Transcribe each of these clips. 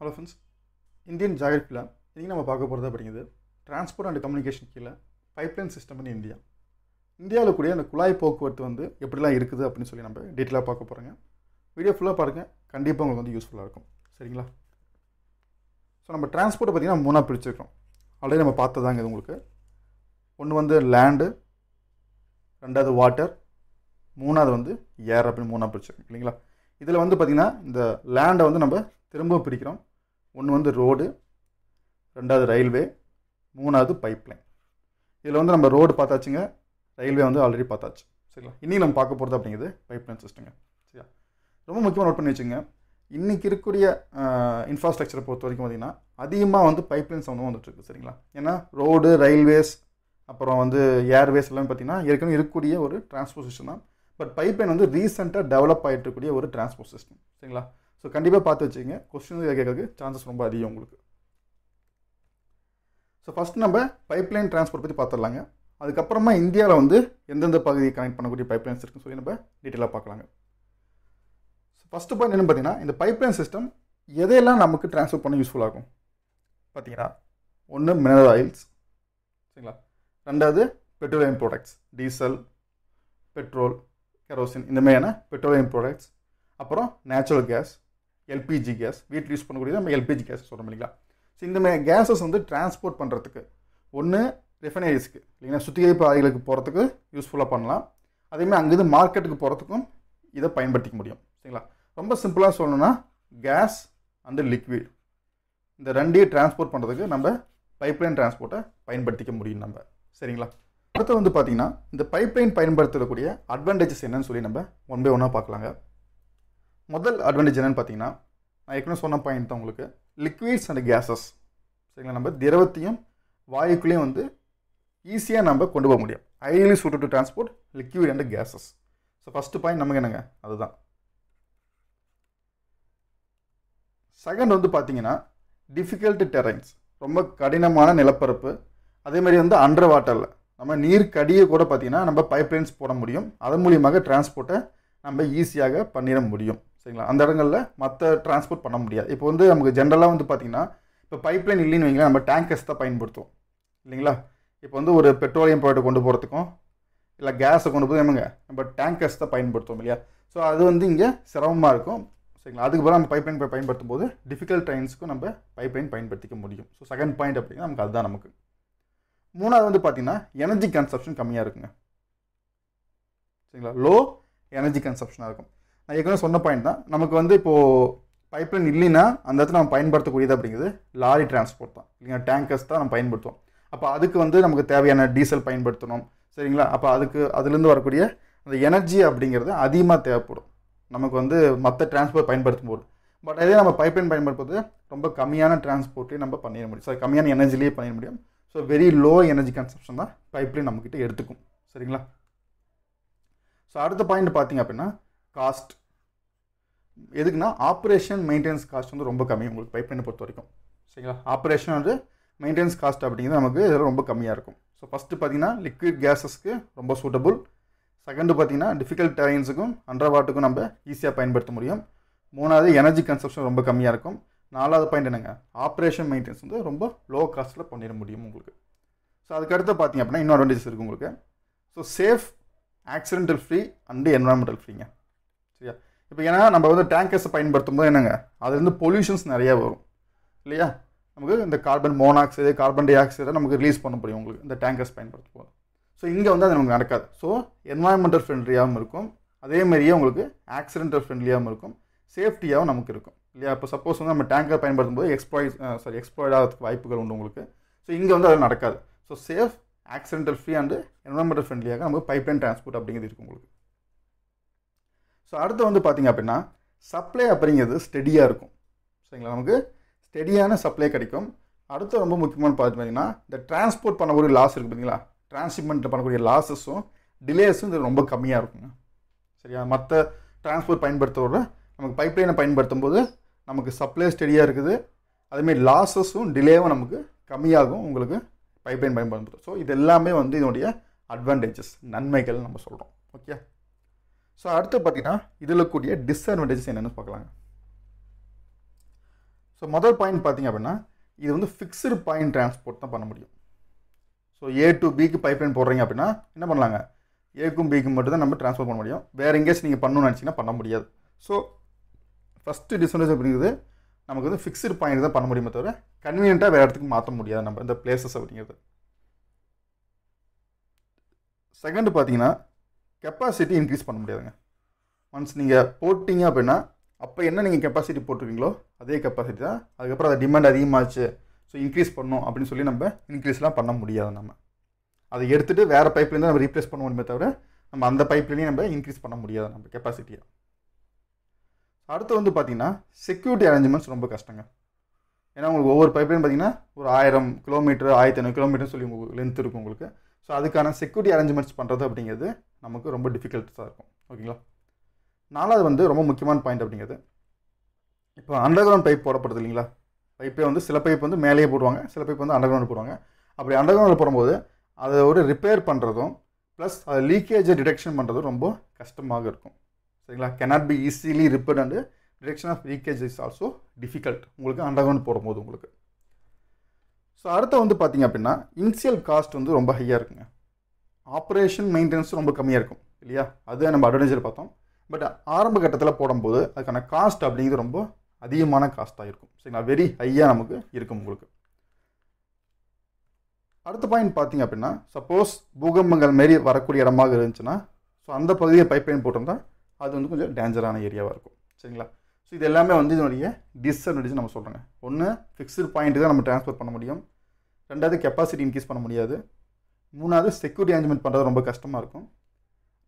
hello friends Indian ஜாகிரபியில் இன்றைக்கி நம்ம பார்க்க போகிறது அப்படிங்கிறது டிரான்ஸ்போர்ட் அண்ட் கம்யூனிகேஷன் கீழே பைப்லைன் சிஸ்டம் இந்தியா இந்தியாவில் கூடிய அந்த குழாய் போக்குவரத்து வந்து எப்படிலாம் இருக்குது அப்படின்னு சொல்லி நம்ம டீட்டெயிலாக பார்க்க போகிறோங்க வீடியோ ஃபுல்லாக பாருங்கள் கண்டிப்பாக உங்களுக்கு வந்து யூஸ்ஃபுல்லாக இருக்கும் சரிங்களா ஸோ நம்ம டிரான்ஸ்போர்ட்டை பார்த்திங்கன்னா மூணாக பிரிச்சுருக்கோம் ஆல்ரெடி நம்ம பார்த்ததாங்க இது உங்களுக்கு ஒன்று வந்து லேண்டு ரெண்டாவது வாட்டர் மூணாவது வந்து ஏர் அப்படின்னு மூணாக பிரிச்சுருக்கோம் இல்லைங்களா இதில் வந்து பார்த்திங்கன்னா இந்த லேண்டை வந்து நம்ம திரும்ப பிரிக்கிறோம் ஒன்று வந்து ரோடு ரெண்டாவது ரயில்வே மூணாவது பைப்லைன் இதில் வந்து நம்ம ரோடு பார்த்தாச்சுங்க ரயில்வே வந்து ஆல்ரெடி பார்த்தாச்சு சரிங்களா இன்றைக்கி நம்ம பார்க்க போகிறது அப்படிங்கிறது பைப்லைன் சிஸ்டங்க சரியா ரொம்ப முக்கியமாக நோட் பண்ணி வச்சுங்க இன்றைக்கி இருக்கக்கூடிய இன்ஃப்ராஸ்ட்ரக்சரை பொறுத்த வரைக்கும் பார்த்திங்கன்னா அதிகமாக வந்து பைப்லைன் சம்மந்தமாக வந்துட்டுருக்கு சரிங்களா ஏன்னா ரோடு ரயில்வேஸ் அப்புறம் வந்து ஏர்வேஸ் எல்லாமே பார்த்திங்கன்னா ஏற்கனவே இருக்கக்கூடிய ஒரு டிரான்ஸ்போர்ட் சிஸ்டம் தான் பட் பைப்லைன் வந்து ரீசெண்டாக டெவலப் ஆகிட்டு இருக்கக்கூடிய ஒரு டிரான்ஸ்போர்ட் சிஸ்டம் சரிங்களா ஸோ கண்டிப்பாக பார்த்து வச்சுக்கோங்க கொஸ்டின் கேட்கறதுக்கு சான்சஸ் ரொம்ப அதிகம் உங்களுக்கு ஸோ ஃபஸ்ட் நம்ம பைப்லைன் டிரான்ஸ்போர்ட் பற்றி பார்த்துடலாங்க அதுக்கப்புறமா இந்தியாவில் வந்து எந்தெந்த பகுதியை கனெக்ட் பண்ணக்கூடிய பைப்லைன்ஸ் இருக்குன்னு சொல்லி நம்ம டீட்டெயிலாக பார்க்கலாங்க ஸோ ஃபஸ்ட்டு பாயிண்ட் என்னென்னு பார்த்தீங்கன்னா இந்த பைப்லைன் சிஸ்டம் எதையெல்லாம் நமக்கு டிரான்ஸ்ஃபர் பண்ண யூஸ்ஃபுல் ஆகும் பார்த்தீங்கன்னா ஒன்று மினரல் ஆயில்ஸ் சரிங்களா ரெண்டாவது petroleum products diesel petrol kerosene இந்த மாதிரியான பெட்ரோலியம் ப்ராடக்ட்ஸ் அப்புறம் நேச்சுரல் கேஸ் எல்பிஜி கேஸ் வீட்டில் யூஸ் பண்ணக்கூடியது நம்ம எல்பிஜி கேஸ் சொல்கிறோம் இல்லைங்களா ஸோ இந்த மாதிரி கேஸஸ் வந்து டிரான்ஸ்போர்ட் பண்ணுறதுக்கு ஒன்று ரெஃபனரிஸ்க்கு இல்லைங்களா சுத்திகரிப்பு ஆலைகளுக்கு போகிறதுக்கு யூஸ்ஃபுல்லாக பண்ணலாம் அதேமாதிரி அங்கேருந்து மார்க்கெட்டுக்கு போகிறதுக்கும் இதை பயன்படுத்திக்க முடியும் சரிங்களா ரொம்ப சிம்பிளாக சொல்லணும்னா கேஸ் அந்த லிக்விட் இந்த ரெண்டையும் டிரான்ஸ்போர்ட் பண்ணுறதுக்கு நம்ம பைப்லைன் டிரான்ஸ்போர்ட்டை பயன்படுத்திக்க முடியும் நம்ம சரிங்களா அடுத்து வந்து பார்த்திங்கன்னா இந்த பைப்லைன் பயன்படுத்தக்கூடிய அட்வான்டேஜஸ் என்னன்னு சொல்லி நம்ம ஒன் பை ஒன்னாக பார்க்கலாங்க முதல் அட்வான்டேஜ் என்னென்னு பார்த்தீங்கன்னா நான் ஏற்கனவே சொன்ன பாயிண்ட் தான் உங்களுக்கு லிக்விட்ஸ் அண்ட் கேஸஸ் சரிங்களா நம்ம திரவத்தையும் வாயுக்குள்ளேயும் வந்து ஈஸியாக நம்ம கொண்டு போக முடியும் ideally suited to transport liquid and gases so first point நமக்கு என்னங்க அதுதான் செகண்ட் வந்து பார்த்தீங்கன்னா டிஃபிகல்ட் டெரைன்ஸ் ரொம்ப கடினமான நிலப்பரப்பு அதே மாதிரி வந்து அண்டர் வாட்டரில் நம்ம நீர் கடியை கூட பார்த்திங்கன்னா நம்ம பைப்லைன்ஸ் போட முடியும் அதன் மூலியமாக டிரான்ஸ்போர்ட்டை நம்ம ஈஸியாக பண்ணிட முடியும் சரிங்களா அந்த இடங்களில் மற்ற டிரான்ஸ்போர்ட் பண்ண முடியாது இப்போ வந்து நமக்கு ஜென்ரலாக வந்து பார்த்திங்கன்னா இப்போ பைப்லைன் இல்லைன்னு வைங்களா நம்ம டேங்கர்ஸ் தான் பயன்படுத்துவோம் இல்லைங்களா இப்போ வந்து ஒரு பெட்ரோலியம் ப்ராடக்ட் கொண்டு போகிறதுக்கும் இல்லை கேஸை கொண்டு போது நமங்க நம்ம டேங்கர்ஸ் தான் பயன்படுத்துவோம் இல்லையா ஸோ அது வந்து இங்கே சிரமமாக இருக்கும் சரிங்களா அதுக்கு பிறகு நம்ம லைன் பயன்படுத்தும் போது டிஃபிகல்ட் ட்ரெயின்ஸுக்கும் நம்ம பைப்லைன் பயன்படுத்திக்க முடியும் ஸோ செகண்ட் பாயிண்ட் அப்படின்னா நமக்கு அதுதான் நமக்கு மூணாவது வந்து பார்த்திங்கன்னா எனர்ஜி கன்சப்ஷன் கம்மியாக இருக்குங்க சரிங்களா லோ எனர்ஜி கன்சப்ஷனாக இருக்கும் நான் ஏற்கனவே சொன்ன பாயிண்ட் தான் நமக்கு வந்து இப்போது பைப்லைன் இல்லைன்னா அந்த இடத்துல நம்ம பயன்படுத்தக்கூடியது அப்படிங்கிறது லாரி டிரான்ஸ்போர்ட் தான் இல்லைங்க டேங்கர்ஸ் தான் நம்ம பயன்படுத்துவோம் அப்போ அதுக்கு வந்து நமக்கு தேவையான டீசல் பயன்படுத்தணும் சரிங்களா அப்போ அதுக்கு அதுலேருந்து வரக்கூடிய அந்த எனர்ஜி அப்படிங்கிறது அதிகமாக தேவைப்படும் நமக்கு வந்து மற்ற டிரான்ஸ்போர்ட் பயன்படுத்தும் போது பட் அதே நம்ம பைப்லைன் பயன்படுத்துவது ரொம்ப கம்மியான டிரான்ஸ்போர்ட்லேயும் நம்ம பண்ணிட முடியும் சார் கம்மியான எனர்ஜிலேயே பண்ணிட முடியும் so very low energy consumption தான் பைப்லைன் நம்மக்கிட்ட எடுத்துக்கும் சரிங்களா ஸோ அடுத்த பாயிண்ட் பார்த்திங்க அப்படின்னா காஸ்ட் எதுக்குன்னா ஆப்ரேஷன் மெயின்டெனன்ஸ் காஸ்ட் வந்து ரொம்ப கம்மி உங்களுக்கு பைப் லைனை பொறுத்த வரைக்கும் சரிங்களா ஆப்ரேஷன் வந்து மெயின்டெனன்ஸ் காஸ்ட் அப்படிங்கிறது நமக்கு இதில் ரொம்ப கம்மியாக இருக்கும் ஸோ ஃபஸ்ட்டு பார்த்தீங்கன்னா லிக்விட் கேஸஸ்க்கு ரொம்ப சூட்டபுள் செகண்டு பார்த்தீங்கன்னா டிஃபிகல்ட் டெரைன்ஸுக்கும் அண்டர் வாட்டுக்கும் நம்ம ஈஸியாக பயன்படுத்த முடியும் மூணாவது எனர்ஜி கன்சப்ஷன் ரொம்ப கம்மியாக இருக்கும் நாலாவது பாயிண்ட் என்னங்க ஆப்ரேஷன் மெயின்டெனன்ஸ் வந்து ரொம்ப லோ காஸ்ட்டில் பண்ணிட முடியும் உங்களுக்கு ஸோ அதுக்கடுத்து பார்த்தீங்க அப்படின்னா இன்னும் அட்வான்டேஜஸ் இருக்குது உங்களுக்கு so safe accidental free and environmental ஃப்ரீங்க இப்போ ஏன்னா நம்ம வந்து டேங்கர்ஸை பயன்படுத்தும் போது என்னங்க அதுலேருந்து பொல்யூஷன்ஸ் நிறையா வரும் இல்லையா நமக்கு இந்த கார்பன் மோனாக்சைடு கார்பன் டை ஆக்சைடை நமக்கு ரிலீஸ் பண்ண முடியும் உங்களுக்கு இந்த டேங்கர்ஸ் பயன்படுத்தும் போது ஸோ இங்கே வந்து அது நமக்கு நடக்காது ஸோ என்வாயன்மெண்டல் ஃப்ரெண்ட்லியாகவும் இருக்கும் அதேமாதிரியே உங்களுக்கு ஆக்சிடென்டல் ஃப்ரெண்ட்லியாகவும் இருக்கும் சேஃப்டியாகவும் நமக்கு இருக்கும் இல்லையா இப்போ சப்போஸ் வந்து நம்ம டேங்கர் பயன்படுத்தும் போது எக்ஸ்ப்ளாய் சாரி எக்ஸ்ப்ளாய்ட் ஆகிறதுக்கு வாய்ப்புகள் உண்டு உங்களுக்கு ஸோ இங்கே வந்து அது நடக்காது so safe accidental free and environmental ஃப்ரெண்ட்லியாக நமக்கு பைப்லைன் டிரான்ஸ்போர்ட் அப்படிங்கிறது இருக்கும் உங்களுக்கு ஸோ அடுத்து வந்து பார்த்திங்க அப்படின்னா சப்ளை அப்படிங்கிறது ஸ்டெடியாக இருக்கும் சரிங்களா நமக்கு ஸ்டெடியான சப்ளை கிடைக்கும் அடுத்து ரொம்ப முக்கியமான பார்த்திங்கன்னா இந்த டிரான்ஸ்போர்ட் பண்ணக்கூடிய லாஸ் இருக்குது பார்த்தீங்களா டிரான்ஸ்ஷிப்மெண்ட் பண்ணக்கூடிய லாஸஸும் டிலேஸும் இது ரொம்ப கம்மியாக இருக்குங்க சரியா மற்ற டிரான்ஸ்போர்ட் பயன்படுத்துகிற நமக்கு பைப்லைனை பயன்படுத்தும் போது நமக்கு சப்ளை ஸ்டெடியாக இருக்குது அதுமாரி லாஸஸும் டிலேவும் நமக்கு கம்மியாகும் உங்களுக்கு பைப்லைன் பயன்படுத்தும் ஸோ இது எல்லாமே வந்து இதனுடைய அட்வான்டேஜஸ் நன்மைகள் நம்ம சொல்கிறோம் ஓகே ஸோ அடுத்து பார்த்தீங்கன்னா இதில் கூடிய டிஸ்அட்வான்டேஜஸ் என்னென்னு பார்க்கலாங்க ஸோ முதல் பாயிண்ட் பார்த்தீங்க அப்படின்னா இது வந்து ஃபிக்ஸ்டு பாயிண்ட் டிரான்ஸ்போர்ட் தான் பண்ண முடியும் ஸோ ஏ டு பிக்கு பைப் லைன் போடுறீங்க அப்படின்னா என்ன பண்ணலாங்க ஏக்கும் பிக்கும் மட்டும் தான் நம்ம ட்ரான்ஸ்ஃபர் பண்ண முடியும் வேறு எங்கேயாச்சும் நீங்கள் பண்ணணும்னு நினச்சிங்கன்னா பண்ண முடியாது ஸோ ஃபஸ்ட்டு டிஸ்அட்வான்டேஜ் அப்படிங்கிறது நமக்கு வந்து ஃபிக்ஸ்டு பாயிண்ட் தான் பண்ண முடியுமே தவிர கன்வீனியண்ட்டாக வேறு இடத்துக்கு மாற்ற முடியாது நம்ம இந்த பிளேசஸ் அப்படிங்கிறது செகண்ட் பார்த்தீங்கன்னா கெப்பாசிட்டி இன்க்ரீஸ் பண்ண முடியாதுங்க ஒன்ஸ் நீங்கள் போட்டிங்க அப்படின்னா அப்போ என்ன நீங்கள் கெப்பாசிட்டி போட்டிருக்கீங்களோ அதே கெப்பாசிட்டி தான் அதுக்கப்புறம் அதை டிமாண்ட் அதிகமாச்சு ஸோ இன்க்ரீஸ் பண்ணணும் அப்படின்னு சொல்லி நம்ம இன்க்ரீஸ்லாம் பண்ண முடியாது நம்ம அதை எடுத்துகிட்டு வேறு பைப்லேருந்து நம்ம ரீப்ளேஸ் பண்ண முடியுமே தவிர நம்ம அந்த பைப்லேயும் நம்ம இன்க்ரீஸ் பண்ண முடியாது நம்ம கெப்பாசிட்டியை அடுத்து வந்து பார்த்திங்கன்னா செக்யூரிட்டி அரேஞ்ச்மெண்ட்ஸ் ரொம்ப கஷ்டங்க ஏன்னா உங்களுக்கு ஒவ்வொரு பைப்லேயும் பார்த்திங்கன்னா ஒரு ஆயிரம் கிலோமீட்டர் ஆயிரத்தி ஐநூறு கிலோமீட்டர்னு சொல்லி உங்களுக்கு லென்த் இருக்கும் உங்களுக்கு ஸோ அதுக்கான செக்யூரிட்டி அரேஞ்ச்மெண்ட்ஸ் பண்ணுறது அப்படிங்கிறது நமக்கு ரொம்ப டிஃபிகல்ட்டாக இருக்கும் ஓகேங்களா நாலாவது வந்து ரொம்ப முக்கியமான பாயிண்ட் அப்படிங்கிறது இப்போ அண்டர் கிரவுண்ட் பைப் போடப்படுது இல்லைங்களா பைப்பே வந்து சில பைப் வந்து மேலேயே போடுவாங்க சில பைப் வந்து அண்டர் கிரவுண்ட் போடுவாங்க அப்படி அண்டர் கிரவுண்டில் போடும்போது அதை ஒரு ரிப்பேர் பண்ணுறதும் ப்ளஸ் அது லீக்கேஜை டிடெக்ஷன் பண்ணுறதும் ரொம்ப கஷ்டமாக இருக்கும் சரிங்களா cannot be easily repair and detection of leakage is also difficult உங்களுக்கு அண்டர் கிரவுண்ட் போடும்போது உங்களுக்கு ஸோ அடுத்த வந்து பார்த்திங்க அப்படின்னா இன்சியல் காஸ்ட் வந்து ரொம்ப ஹையாக இருக்குங்க ஆப்ரேஷன் மெயின்டெனன்ஸ் ரொம்ப கம்மியாக இருக்கும் இல்லையா அது நம்ம அட்வான்டேஜில் பார்த்தோம் பட் ஆரம்ப கட்டத்தில் போடும்போது அதுக்கான காஸ்ட் அப்படிங்கிறது ரொம்ப அதிகமான காஸ்ட்டாக இருக்கும் சரிங்களா வெரி ஹையாக நமக்கு இருக்கும் உங்களுக்கு அடுத்த பாயிண்ட் பார்த்திங்க அப்படின்னா சப்போஸ் பூகம்பங்கள் மாரி வரக்கூடிய இடமாக இருந்துச்சுன்னா ஸோ அந்த பகுதியை லைன் போட்டிருந்தால் அது வந்து கொஞ்சம் டேஞ்சரான ஏரியாவாக இருக்கும் சரிங்களா ஸோ இது எல்லாமே வந்து இதனுடைய டிஸ்அட்வான்டேஜ் நம்ம சொல்கிறேங்க ஒன்று ஃபிக்ஸ்டு பாயிண்ட்டு தான் நம்ம ட்ரான்ஸ்ஃபர் பண்ண முடியும் ரெண்டாவது கெப்பாசிட்டி இன்க்ரீஸ் பண்ண முடியாது மூணாவது செக்யூரிட்டி அரேஞ்ச்மெண்ட் பண்ணுறது ரொம்ப கஷ்டமாக இருக்கும்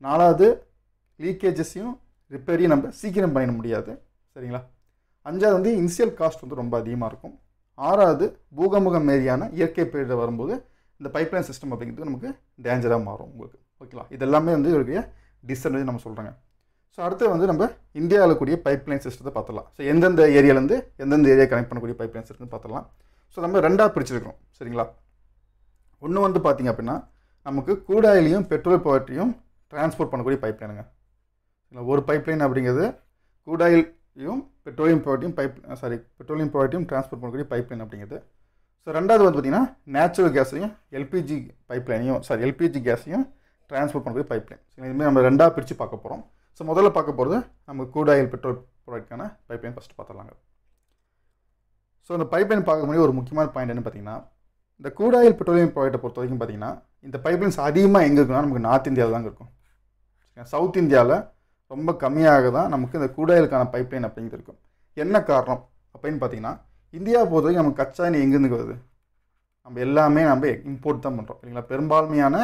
நாலாவது லீக்கேஜஸையும் ரிப்பேரையும் நம்ம சீக்கிரம் பண்ணிட முடியாது சரிங்களா அஞ்சாவது வந்து இன்சியல் காஸ்ட் வந்து ரொம்ப அதிகமாக இருக்கும் ஆறாவது பூகமுகம் ஏரியான இயற்கை பேரில் வரும்போது இந்த பைப்லைன் சிஸ்டம் அப்படிங்கிறது நமக்கு டேஞ்சராக மாறும் உங்களுக்கு ஓகேங்களா இதெல்லாமே வந்து இவருடைய டிஸ்அட்வான்டேஜ் நம்ம சொல்கிறேங்க ஸோ அடுத்து வந்து நம்ம இந்தியாவில் கூடிய பைப்லைன் சிஸ்டத்தை பார்த்துடலாம் ஸோ எந்தெந்த ஏரியாலேருந்து எந்தெந்த ஏரியா கனெக்ட் பண்ணக்கூடிய பைப்லைன்ஸ் இருக்குன்னு பார்த்துடலாம் ஸோ நம்ம ரெண்டாக பிரிச்சிருக்கிறோம் சரிங்களா ஒன்று வந்து பார்த்திங்க அப்படின்னா நமக்கு கூடாயிலையும் பெட்ரோல் பவர்ட்டியும் டிரான்ஸ்போர்ட் பண்ணக்கூடிய பைப்லைனுங்க ஒரு பைப்லைன் அப்படிங்கிறது கூடாயிலையும் பெட்ரோலியம் பவர்ட்டியும் பைப் சாரி பெட்ரோலியம் பவர்ட்டியும் டிரான்ஸ்போர்ட் பண்ணக்கூடிய பைப்லைன் அப்படிங்கிறது ஸோ ரெண்டாவது வந்து பார்த்திங்கன்னா நேச்சுரல் கேஸையும் எல்பிஜி பைப்லைனையும் சாரி எல்பிஜி கேஸையும் டிரான்ஸ்போர்ட் பண்ணக்கூடிய பைப்லைன் ஸோ இதுமாதிரி நம்ம ரெண்டாக பிரித்து பார்க்க போகிறோம் ஸோ முதல்ல பார்க்க போகிறது நம்ம கூட ஆயில் பெட்ரோல் ப்ராடக்டான பைப்லைன் ஃபஸ்ட்டு பார்த்துடலாங்க ஸோ இந்த பைப்லைன் பார்க்க முடியும் ஒரு முக்கியமான பாயிண்ட் என்ன பார்த்தீங்கன்னா இந்த கூடாயில் பெட்ரோலியம் ப்ராடக்ட்டை பொறுத்த வரைக்கும் பார்த்தீங்கன்னா இந்த பைப்லைன்ஸ் அதிகமாக எங்கே இருக்குன்னா நமக்கு நார்த் இந்தியாவில் தாங்க இருக்கும் சவுத் இந்தியாவில் ரொம்ப கம்மியாக தான் நமக்கு இந்த கூடாயிலுக்கான பைப்லைன் அப்படிங்கிறது இருக்கும் என்ன காரணம் அப்படின்னு பார்த்தீங்கன்னா இந்தியா பொறுத்த வரைக்கும் நமக்கு கச்சா எண்ணெய் எங்கேருந்து வருது நம்ம எல்லாமே நம்ம இம்போர்ட் தான் பண்ணுறோம் இல்லைங்களா பெரும்பான்மையான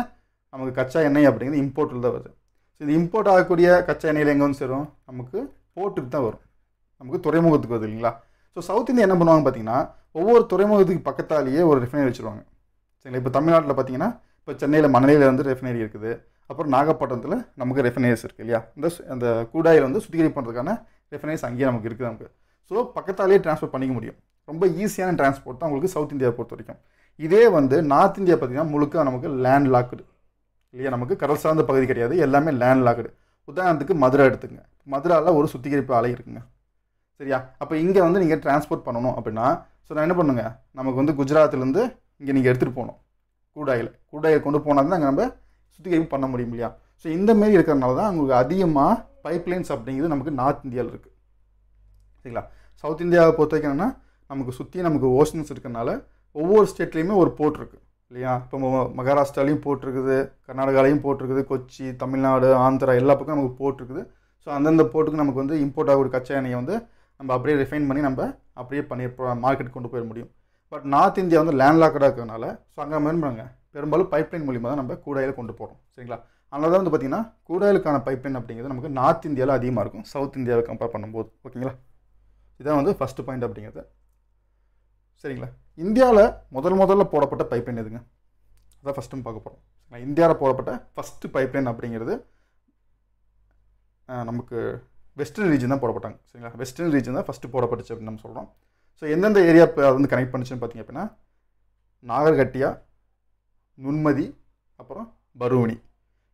நமக்கு கச்சா எண்ணெய் அப்படிங்கிறது இம்போர்ட்டில் தான் வருது ஸோ இது இம்போர்ட் ஆகக்கூடிய கச்சா எண்ணெயில் எங்கே வந்து சேரும் நமக்கு போர்ட்டுக்கு தான் வரும் நமக்கு துறைமுகத்துக்கு வருது இல்லைங்களா ஸோ சவுத் இந்தியா என்ன பண்ணுவாங்க பார்த்தீங்கன்னா ஒவ்வொரு துறைமுகத்துக்கு பக்கத்தாலேயே ஒரு ரிஃபைனரி வச்சுருவாங்க சரிங்களா இப்போ தமிழ்நாட்டில் பார்த்தீங்கன்னா இப்போ சென்னையில் மணலியில் வந்து ரெஃபினரி இருக்குது அப்புறம் நாகப்பட்டினத்தில் நமக்கு ரெஃபினரிஸ் இருக்குது இல்லையா இந்த அந்த கூடாயில் வந்து சுத்திகரி பண்ணுறதுக்கான ரெஃபினரிஸ் அங்கேயே நமக்கு இருக்குது நமக்கு ஸோ பக்கத்தாலேயே டிரான்ஸ்போர்ட் பண்ணிக்க முடியும் ரொம்ப ஈஸியான டிரான்ஸ்போர்ட் தான் உங்களுக்கு சவுத் இந்தியாவை பொறுத்த வரைக்கும் இதே வந்து நார்த் இந்தியா பார்த்திங்கன்னா முழுக்க நமக்கு லேண்ட் லாக்குடு இல்லையா நமக்கு கடல் சார்ந்த பகுதி கிடையாது எல்லாமே லேண்ட் லாக்டு உதாரணத்துக்கு மதுரை எடுத்துங்க மதுராவில் ஒரு சுத்திகரிப்பு ஆலை இருக்குங்க சரியா அப்போ இங்கே வந்து நீங்கள் டிரான்ஸ்போர்ட் பண்ணணும் அப்படின்னா ஸோ நான் என்ன பண்ணுங்க நமக்கு வந்து குஜராத்லேருந்து இங்கே நீங்கள் எடுத்துகிட்டு போகணும் கூடாயில் கூடாயில் கொண்டு போனால் தான் அங்கே நம்ம சுத்திகரிப்பு பண்ண முடியும் இல்லையா ஸோ இந்தமாரி இருக்கிறனால தான் உங்களுக்கு அதிகமாக பைப்லைன்ஸ் அப்படிங்கிறது நமக்கு நார்த் இந்தியாவில் இருக்குது சரிங்களா சவுத் இந்தியாவை பொறுத்த வரைக்கும் என்னென்னா நமக்கு சுற்றி நமக்கு ஓஷன்ஸ் இருக்கிறனால ஒவ்வொரு ஸ்டேட்லேயுமே ஒரு போர்ட் இருக்குது இல்லையா இப்போ மகாராஷ்டிராலையும் போட்டிருக்குது கர்நாடகாலையும் போட்டிருக்குது கொச்சி தமிழ்நாடு ஆந்திரா எல்லா பக்கம் நமக்கு போட்டிருக்குது ஸோ அந்தந்த போட்டுக்கு நமக்கு வந்து இம்போர்ட் ஆகக்கூடிய கச்சா எண்ணெயை வந்து நம்ம அப்படியே ரிஃபைன் பண்ணி நம்ம அப்படியே பண்ணி மார்க்கெட் கொண்டு போயிட முடியும் பட் நார்த் இந்தியா வந்து லேண்ட்லாக்கடாக இருக்கிறதுனால ஸோ அங்கே என்ன பண்ணுறாங்க பெரும்பாலும் பைப்லைன் மூலியமாக தான் நம்ம கூடாயில் கொண்டு போகிறோம் சரிங்களா அதனால தான் வந்து பார்த்திங்கன்னா கூடாயிலுக்கான பைப்லைன் அப்படிங்கிறது நமக்கு நார்த் இந்தியாவில் அதிகமாக இருக்கும் சவுத் இந்தியாவில் கம்பேர் பண்ணும்போது ஓகேங்களா இதான் வந்து ஃபஸ்ட்டு பாயிண்ட் அப்படிங்கிறது சரிங்களா இந்தியாவில் முதல் முதல்ல போடப்பட்ட பைப்லைன் எதுங்க அதான் ஃபஸ்ட்டும் பார்க்க போகிறோம் சரிங்களா இந்தியாவில் போடப்பட்ட ஃபஸ்ட்டு பைப்லைன் அப்படிங்கிறது நமக்கு வெஸ்டர்ன் ரீஜன் தான் போடப்பட்டாங்க சரிங்களா வெஸ்டர்ன் ரீஜன் தான் ஃபஸ்ட்டு போடப்பட்டுச்சு அப்படின்னு நம்ம சொல்கிறோம் ஸோ எந்தெந்த ஏரியா இப்போ அது வந்து கனெக்ட் பண்ணிச்சுன்னு பார்த்திங்க அப்படின்னா நாகர்கட்டியா நுண்மதி அப்புறம் பருவணி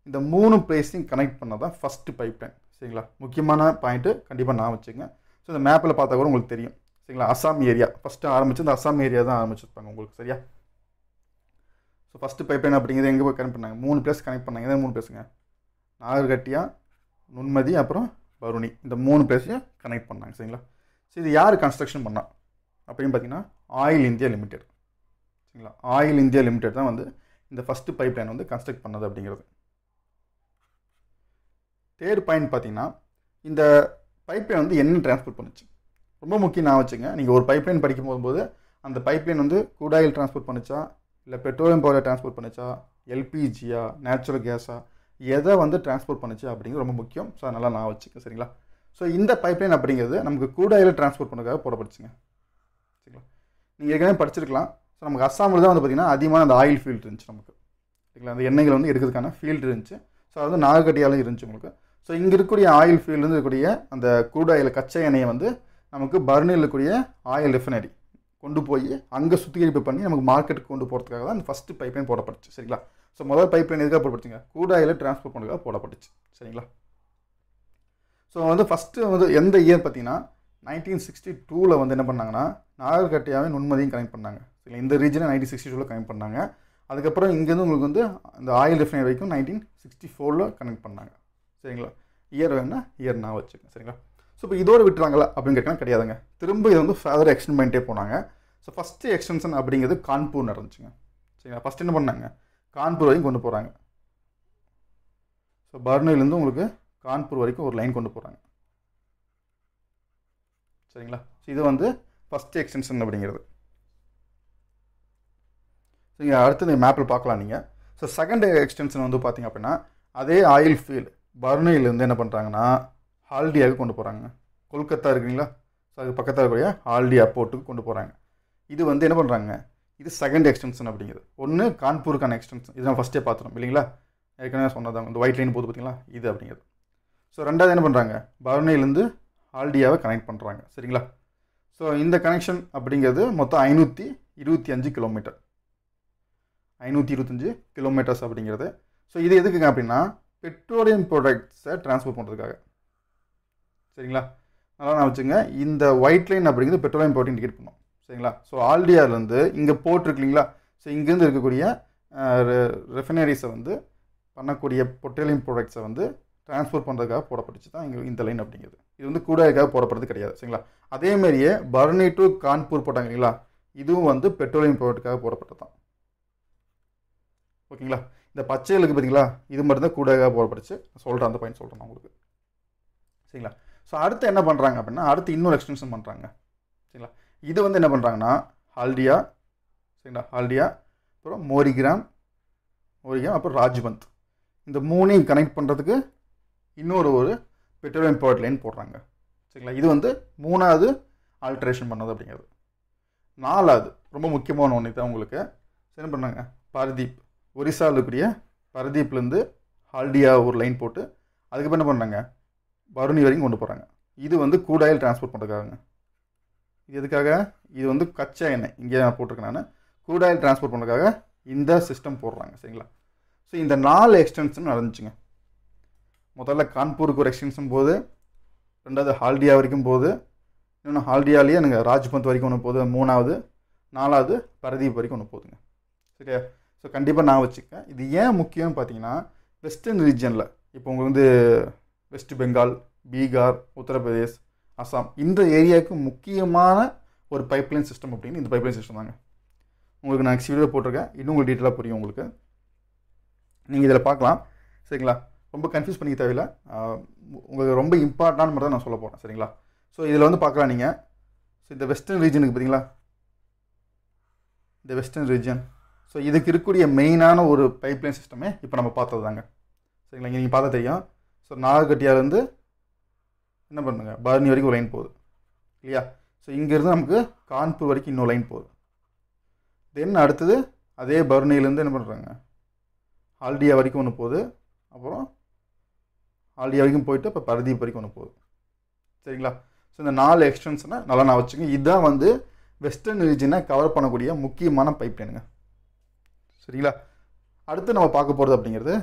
இந்த மூணு பிளேஸையும் கனெக்ட் பண்ணால் தான் ஃபஸ்ட்டு பைப் லைன் சரிங்களா முக்கியமான பாயிண்ட்டு கண்டிப்பாக நான் வச்சுங்க ஸோ இந்த மேப்பில் பார்த்தா கூட உங்களுக்கு தெரியும் சரிங்களா அசாம் ஏரியா ஃபஸ்ட்டு ஆரம்பிச்சு இந்த அசாம் ஏரியா தான் ஆரம்பிச்சிருப்பாங்க உங்களுக்கு சரியா ஸோ ஃபஸ்ட்டு பைப்லைன் அப்படிங்கிறது எங்கே போய் கனெக்ட் பண்ணாங்க மூணு பிளேஸ் கனெக்ட் பண்ணாங்க எதாவது மூணு பிளேஸுங்க நாகர்கட்டியா நுண்மதி அப்புறம் பருணி இந்த மூணு பிளேஸையும் கனெக்ட் பண்ணாங்க சரிங்களா ஸோ இது யார் கன்ஸ்ட்ரக்ஷன் பண்ணா அப்படின்னு பார்த்தீங்கன்னா ஆயில் இந்தியா லிமிடெட் சரிங்களா ஆயில் இந்தியா லிமிடெட் தான் வந்து இந்த ஃபஸ்ட்டு பைப் லைன் வந்து கன்ஸ்ட்ரக்ட் பண்ணது அப்படிங்கிறது தேர்ட் பாயிண்ட் பார்த்தீங்கன்னா இந்த பைப் லைன் வந்து என்ன டிரான்ஸ்போர்ட் பண்ணுச்சு ரொம்ப முக்கியம் நான் வச்சுங்க நீங்கள் ஒரு பைப்லைன் படிக்கும் போகும்போது அந்த பைப்லைன் வந்து குடாயில் டிரான்ஸ்போர்ட் பண்ணிச்சா இல்லை பெட்ரோலியம் பவரை டிரான்ஸ்போர்ட் பண்ணிச்சா எல்பிஜியா நேச்சுரல் கேஸா எதை வந்து டிரான்ஸ்போர்ட் பண்ணிச்சு அப்படிங்கிறது ரொம்ப முக்கியம் ஸோ அதனால் நான் வச்சுக்கேன் சரிங்களா ஸோ இந்த பைப்லைன் அப்படிங்கிறது நமக்கு கூடாயில் டிரான்ஸ்போர்ட் பண்ணுறதுக்காக போடப்படுச்சுங்க சரிங்களா நீங்கள் ஏற்கனவே படிச்சிருக்கலாம் ஸோ நமக்கு அஸ்ஸாமில் தான் வந்து பார்த்திங்கன்னா அதிகமான அந்த ஆயில் ஃபீல்டு இருந்துச்சு நமக்கு சரிங்களா அந்த எண்ணெய்கள் வந்து எடுக்கிறதுக்கான ஃபீல்டு இருந்துச்சு ஸோ அது வந்து நாகக்கட்டியாலும் இருந்துச்சு உங்களுக்கு ஸோ இங்கே இருக்கக்கூடிய ஆயில் ஃபீல்டுலேருந்து இருக்கக்கூடிய அந்த குரூட் ஆயில் கச்சை எண்ணெயை வந்து நமக்கு பர்னில் இருக்கக்கூடிய ஆயில் ரிஃபைனரி கொண்டு போய் அங்கே சுத்திகரிப்பு பண்ணி நமக்கு மார்க்கெட்டுக்கு கொண்டு போகிறதுக்காக தான் அந்த ஃபஸ்ட்டு பைப்லைன் போடப்பட்டுச்சு சரிங்களா ஸோ முதல் பைப்லைன் எதுக்காக போடப்பட்டுச்சுங்க கூடாயில் டிரான்ஸ்போர்ட் பண்ணுறதுக்காக போடப்பட்டுச்சு சரிங்களா ஸோ வந்து ஃபஸ்ட்டு வந்து எந்த இயர் பார்த்தீங்கன்னா நைன்டீன் சிக்ஸ்டி டூவில் வந்து என்ன பண்ணாங்கன்னா நாகர்கட்டியாவையும் நுண்மதியும் கனெக்ட் பண்ணாங்க சரிங்களா இந்த ரீஜனை நைன்டீன் சிக்ஸ்டி டூவில் கனெக்ட் பண்ணாங்க அதுக்கப்புறம் இங்கேருந்து உங்களுக்கு வந்து அந்த ஆயில் ரிஃபைனரி வரைக்கும் நைன்டீன் சிக்ஸ்டி ஃபோரில் கனெக்ட் பண்ணாங்க சரிங்களா இயர் வேணால் இயர் நான் வச்சுக்கேன் சரிங்களா ஸோ இப்போ இதோடு விட்டுறாங்களா அப்படின்னு கேட்டால் கிடையாதுங்க திரும்ப இதை வந்து ஃபேதர் எக்ஸ்டெண்ட் பண்ணிட்டே போனாங்க ஸோ ஃபஸ்ட்டு எக்ஸ்டென்ஷன் அப்படிங்கிறது கான்பூர் நடந்துச்சுங்க சரிங்களா ஃபஸ்ட் என்ன பண்ணாங்க கான்பூர் வரைக்கும் கொண்டு போகிறாங்க ஸோ பர்னிலேருந்து உங்களுக்கு கான்பூர் வரைக்கும் ஒரு லைன் கொண்டு போகிறாங்க சரிங்களா ஸோ இது வந்து ஃபஸ்ட்டு எக்ஸ்டென்ஷன் அப்படிங்கிறது சரிங்க அடுத்து இந்த மேப்பில் பார்க்கலாம் நீங்கள் ஸோ செகண்ட் எக்ஸ்டென்ஷன் வந்து பார்த்திங்க அப்படின்னா அதே ஆயில் ஃபீல்டு பர்னிலேருந்து என்ன பண்ணுறாங்கன்னா ஹால்டியாவுக்கு கொண்டு போகிறாங்க கொல்கத்தா இருக்குங்களா ஸோ அதுக்கு பக்கத்தில் இருக்கக்கூடிய ஹால்டியா போர்ட்டுக்கு கொண்டு போகிறாங்க இது வந்து என்ன பண்ணுறாங்க இது செகண்ட் எக்ஸ்டென்ஷன் அப்படிங்கிறது ஒன்று கான்பூருக்கான எக்ஸ்டென்ஷன் இது நான் ஃபஸ்ட்டே பார்த்துட்டோம் இல்லைங்களா ஏற்கனவே சொன்னதாங்க இந்த ஒயிட் லைன் போது பார்த்திங்களா இது அப்படிங்கிறது ஸோ ரெண்டாவது என்ன பண்ணுறாங்க பர்னைலேருந்து ஹால்டியாவை கனெக்ட் பண்ணுறாங்க சரிங்களா ஸோ இந்த கனெக்ஷன் அப்படிங்கிறது மொத்தம் ஐநூற்றி இருபத்தி அஞ்சு கிலோமீட்டர் ஐநூற்றி இருபத்தஞ்சு கிலோமீட்டர்ஸ் அப்படிங்கிறது ஸோ இது எதுக்குங்க அப்படின்னா பெட்ரோலியம் ப்ராடக்ட்ஸை ட்ரான்ஸ்போர்ட் பண்ணுறதுக்காக சரிங்களா அதெல்லாம் நான் வச்சுங்க இந்த ஒயிட் லைன் அப்படிங்கிறது பெட்ரோலியம் இம்போர்ட்டிங் இண்டிகேட் பண்ணும் சரிங்களா ஸோ ஆல்டியாலேருந்து இங்கே போட்டிருக்கீங்களா ஸோ இங்கேருந்து இருக்கக்கூடிய ரெஃபினரிஸை வந்து பண்ணக்கூடிய பெட்ரோலியம் ப்ராடக்ட்ஸை வந்து டிரான்ஸ்போர்ட் பண்ணுறதுக்காக போடப்பட்டுச்சு தான் இங்கே இந்த லைன் அப்படிங்கிறது இது வந்து கூடாதுக்காக போடப்படுறது கிடையாது சரிங்களா அதேமாரியே பர்னி டு கான்பூர் போட்டாங்க இல்லைங்களா இதுவும் வந்து பெட்ரோலியம் ப்ராடக்ட்டுக்காக போடப்பட்டது தான் ஓகேங்களா இந்த பச்சைகளுக்கு பார்த்தீங்களா இது மட்டும்தான் கூடாக போடப்பட்டுச்சு சொல்கிறேன் அந்த பாயிண்ட் சொல்கிறேன் நான் உங்களுக்கு சரிங்களா ஸோ அடுத்து என்ன பண்ணுறாங்க அப்படின்னா அடுத்து இன்னொரு எக்ஸ்டென்ஷன் பண்ணுறாங்க சரிங்களா இது வந்து என்ன பண்ணுறாங்கன்னா ஹால்டியா சரிங்களா ஹால்டியா அப்புறம் மோரிகிராம் மோரிகிராம் அப்புறம் ராஜ்பந்த் இந்த மூணையும் கனெக்ட் பண்ணுறதுக்கு இன்னொரு ஒரு பெட்ரோலியம் போர்ட் லைன் போடுறாங்க சரிங்களா இது வந்து மூணாவது ஆல்ட்ரேஷன் பண்ணது அப்படிங்கிறது நாலாவது ரொம்ப முக்கியமான ஒன்று தான் உங்களுக்கு என்ன பண்ணாங்க பரதீப் ஒரிசாவில் இருக்கக்கூடிய பரதீப்லேருந்து ஹால்டியா ஒரு லைன் போட்டு அதுக்கப்புறம் என்ன பண்ணுறாங்க பருணி வரைக்கும் கொண்டு போகிறாங்க இது வந்து கூடாயில் டிரான்ஸ்போர்ட் பண்ணுறதுக்காகங்க இது எதுக்காக இது வந்து கச்சா எண்ணெய் இங்கே நான் போட்டிருக்கேன் நான் கூடாயில் டிரான்ஸ்போர்ட் பண்ணுறதுக்காக இந்த சிஸ்டம் போடுறாங்க சரிங்களா ஸோ இந்த நாலு எக்ஸ்டென்ஷன் நடந்துச்சுங்க முதல்ல கான்பூருக்கு ஒரு எக்ஸ்டென்ஷன் போகுது ரெண்டாவது ஹால்டியா வரைக்கும் போகுது இன்னொன்று ஹால்டியாலேயே எனக்கு ராஜ்பந்த் வரைக்கும் ஒன்று போகுது மூணாவது நாலாவது பரதீப் வரைக்கும் ஒன்று போகுதுங்க சரியா ஸோ கண்டிப்பாக நான் வச்சுக்கேன் இது ஏன் முக்கியம்னு பார்த்தீங்கன்னா வெஸ்டர்ன் ரீஜனில் இப்போ உங்களுக்கு வந்து வெஸ்ட் பெங்கால் பீகார் உத்தரப்பிரதேஷ் அஸ்ஸாம் இந்த ஏரியாவுக்கு முக்கியமான ஒரு பைப்லைன் சிஸ்டம் அப்படின்னு இந்த பைப்லைன் சிஸ்டம் தாங்க உங்களுக்கு நான் நெக்ஸ்ட் வீடியோ போட்டிருக்கேன் இன்னும் உங்களுக்கு டீட்டெயிலாக புரியும் உங்களுக்கு நீங்கள் இதில் பார்க்கலாம் சரிங்களா ரொம்ப கன்ஃபியூஸ் பண்ணிக்க தேவையில்ல உங்களுக்கு ரொம்ப இம்பார்ட்டான மட்டும் தான் நான் சொல்ல போகிறேன் சரிங்களா ஸோ இதில் வந்து பார்க்கலாம் நீங்கள் ஸோ இந்த வெஸ்டர்ன் ரீஜனுக்கு பார்த்தீங்களா இந்த வெஸ்டர்ன் ரீஜன் ஸோ இதுக்கு இருக்கக்கூடிய மெயினான ஒரு பைப்லைன் சிஸ்டமே இப்போ நம்ம பார்த்தது தாங்க சரிங்களா இங்கே நீங்கள் பார்த்தா தெரியும் ஸோ நாகக்கட்டியாலேருந்து என்ன பண்ணுங்க பரணி வரைக்கும் ஒரு லைன் போகுது இல்லையா ஸோ இங்கேருந்து நமக்கு கான்பூர் வரைக்கும் இன்னொரு லைன் போகுது தென் அடுத்தது அதே பருணிலேருந்து என்ன பண்ணுறாங்க ஹால்டியா வரைக்கும் ஒன்று போகுது அப்புறம் ஹால்டியா வரைக்கும் போயிட்டு இப்போ பரதீப் வரைக்கும் ஒன்று போகுது சரிங்களா ஸோ இந்த நாலு எக்ஸ்டென்ஷனை நல்லா நான் வச்சுக்கங்க இதுதான் வந்து வெஸ்டர்ன் ரீஜனை கவர் பண்ணக்கூடிய முக்கியமான பைப் லைனுங்க சரிங்களா அடுத்து நம்ம பார்க்க போகிறது அப்படிங்கிறது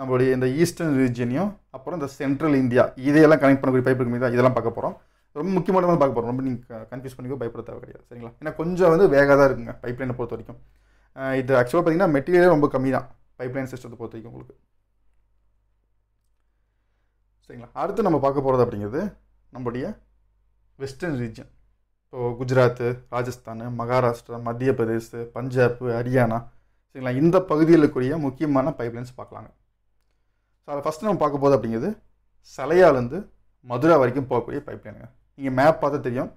நம்மளுடைய இந்த ஈஸ்டர்ன் ரீஜியனையும் அப்புறம் இந்த சென்ட்ரல் இந்தியா இதையெல்லாம் கனெக்ட் பண்ணக்கூடிய பைப் இருக்கும்போது தான் இதெல்லாம் பார்க்க போகிறோம் ரொம்ப முக்கியமான பார்க்க போகிறோம் ரொம்ப நீங்கள் கன்ஃபியூஸ் பண்ணிக்கோ பயப்பட தேவை கிடையாது சரிங்களா ஏன்னா கொஞ்சம் வந்து வேகாக தான் இருக்குங்க பைப் லைனை பொறுத்த வரைக்கும் இது ஆக்சுவலாக பார்த்தீங்கன்னா மெட்டீரியலே ரொம்ப கம்மி தான் பைப் லைன் சிஸ்டத்தை பொறுத்த வரைக்கும் உங்களுக்கு சரிங்களா அடுத்து நம்ம பார்க்க போகிறது அப்படிங்கிறது நம்முடைய வெஸ்டர்ன் ரீஜன் இப்போது குஜராத்து ராஜஸ்தான் மகாராஷ்டிரா மத்திய பிரதேஷ் பஞ்சாப் ஹரியானா சரிங்களா இந்த பகுதியில் கூடிய முக்கியமான பைப்லைன்ஸ் பார்க்கலாங்க ஸோ அதை ஃபஸ்ட்டு நம்ம பார்க்க போது அப்படிங்கிறது சலையாலேருந்து மதுரா வரைக்கும் போகக்கூடிய பைப் லைனுங்க நீங்கள் மேப் பார்த்தா தெரியும்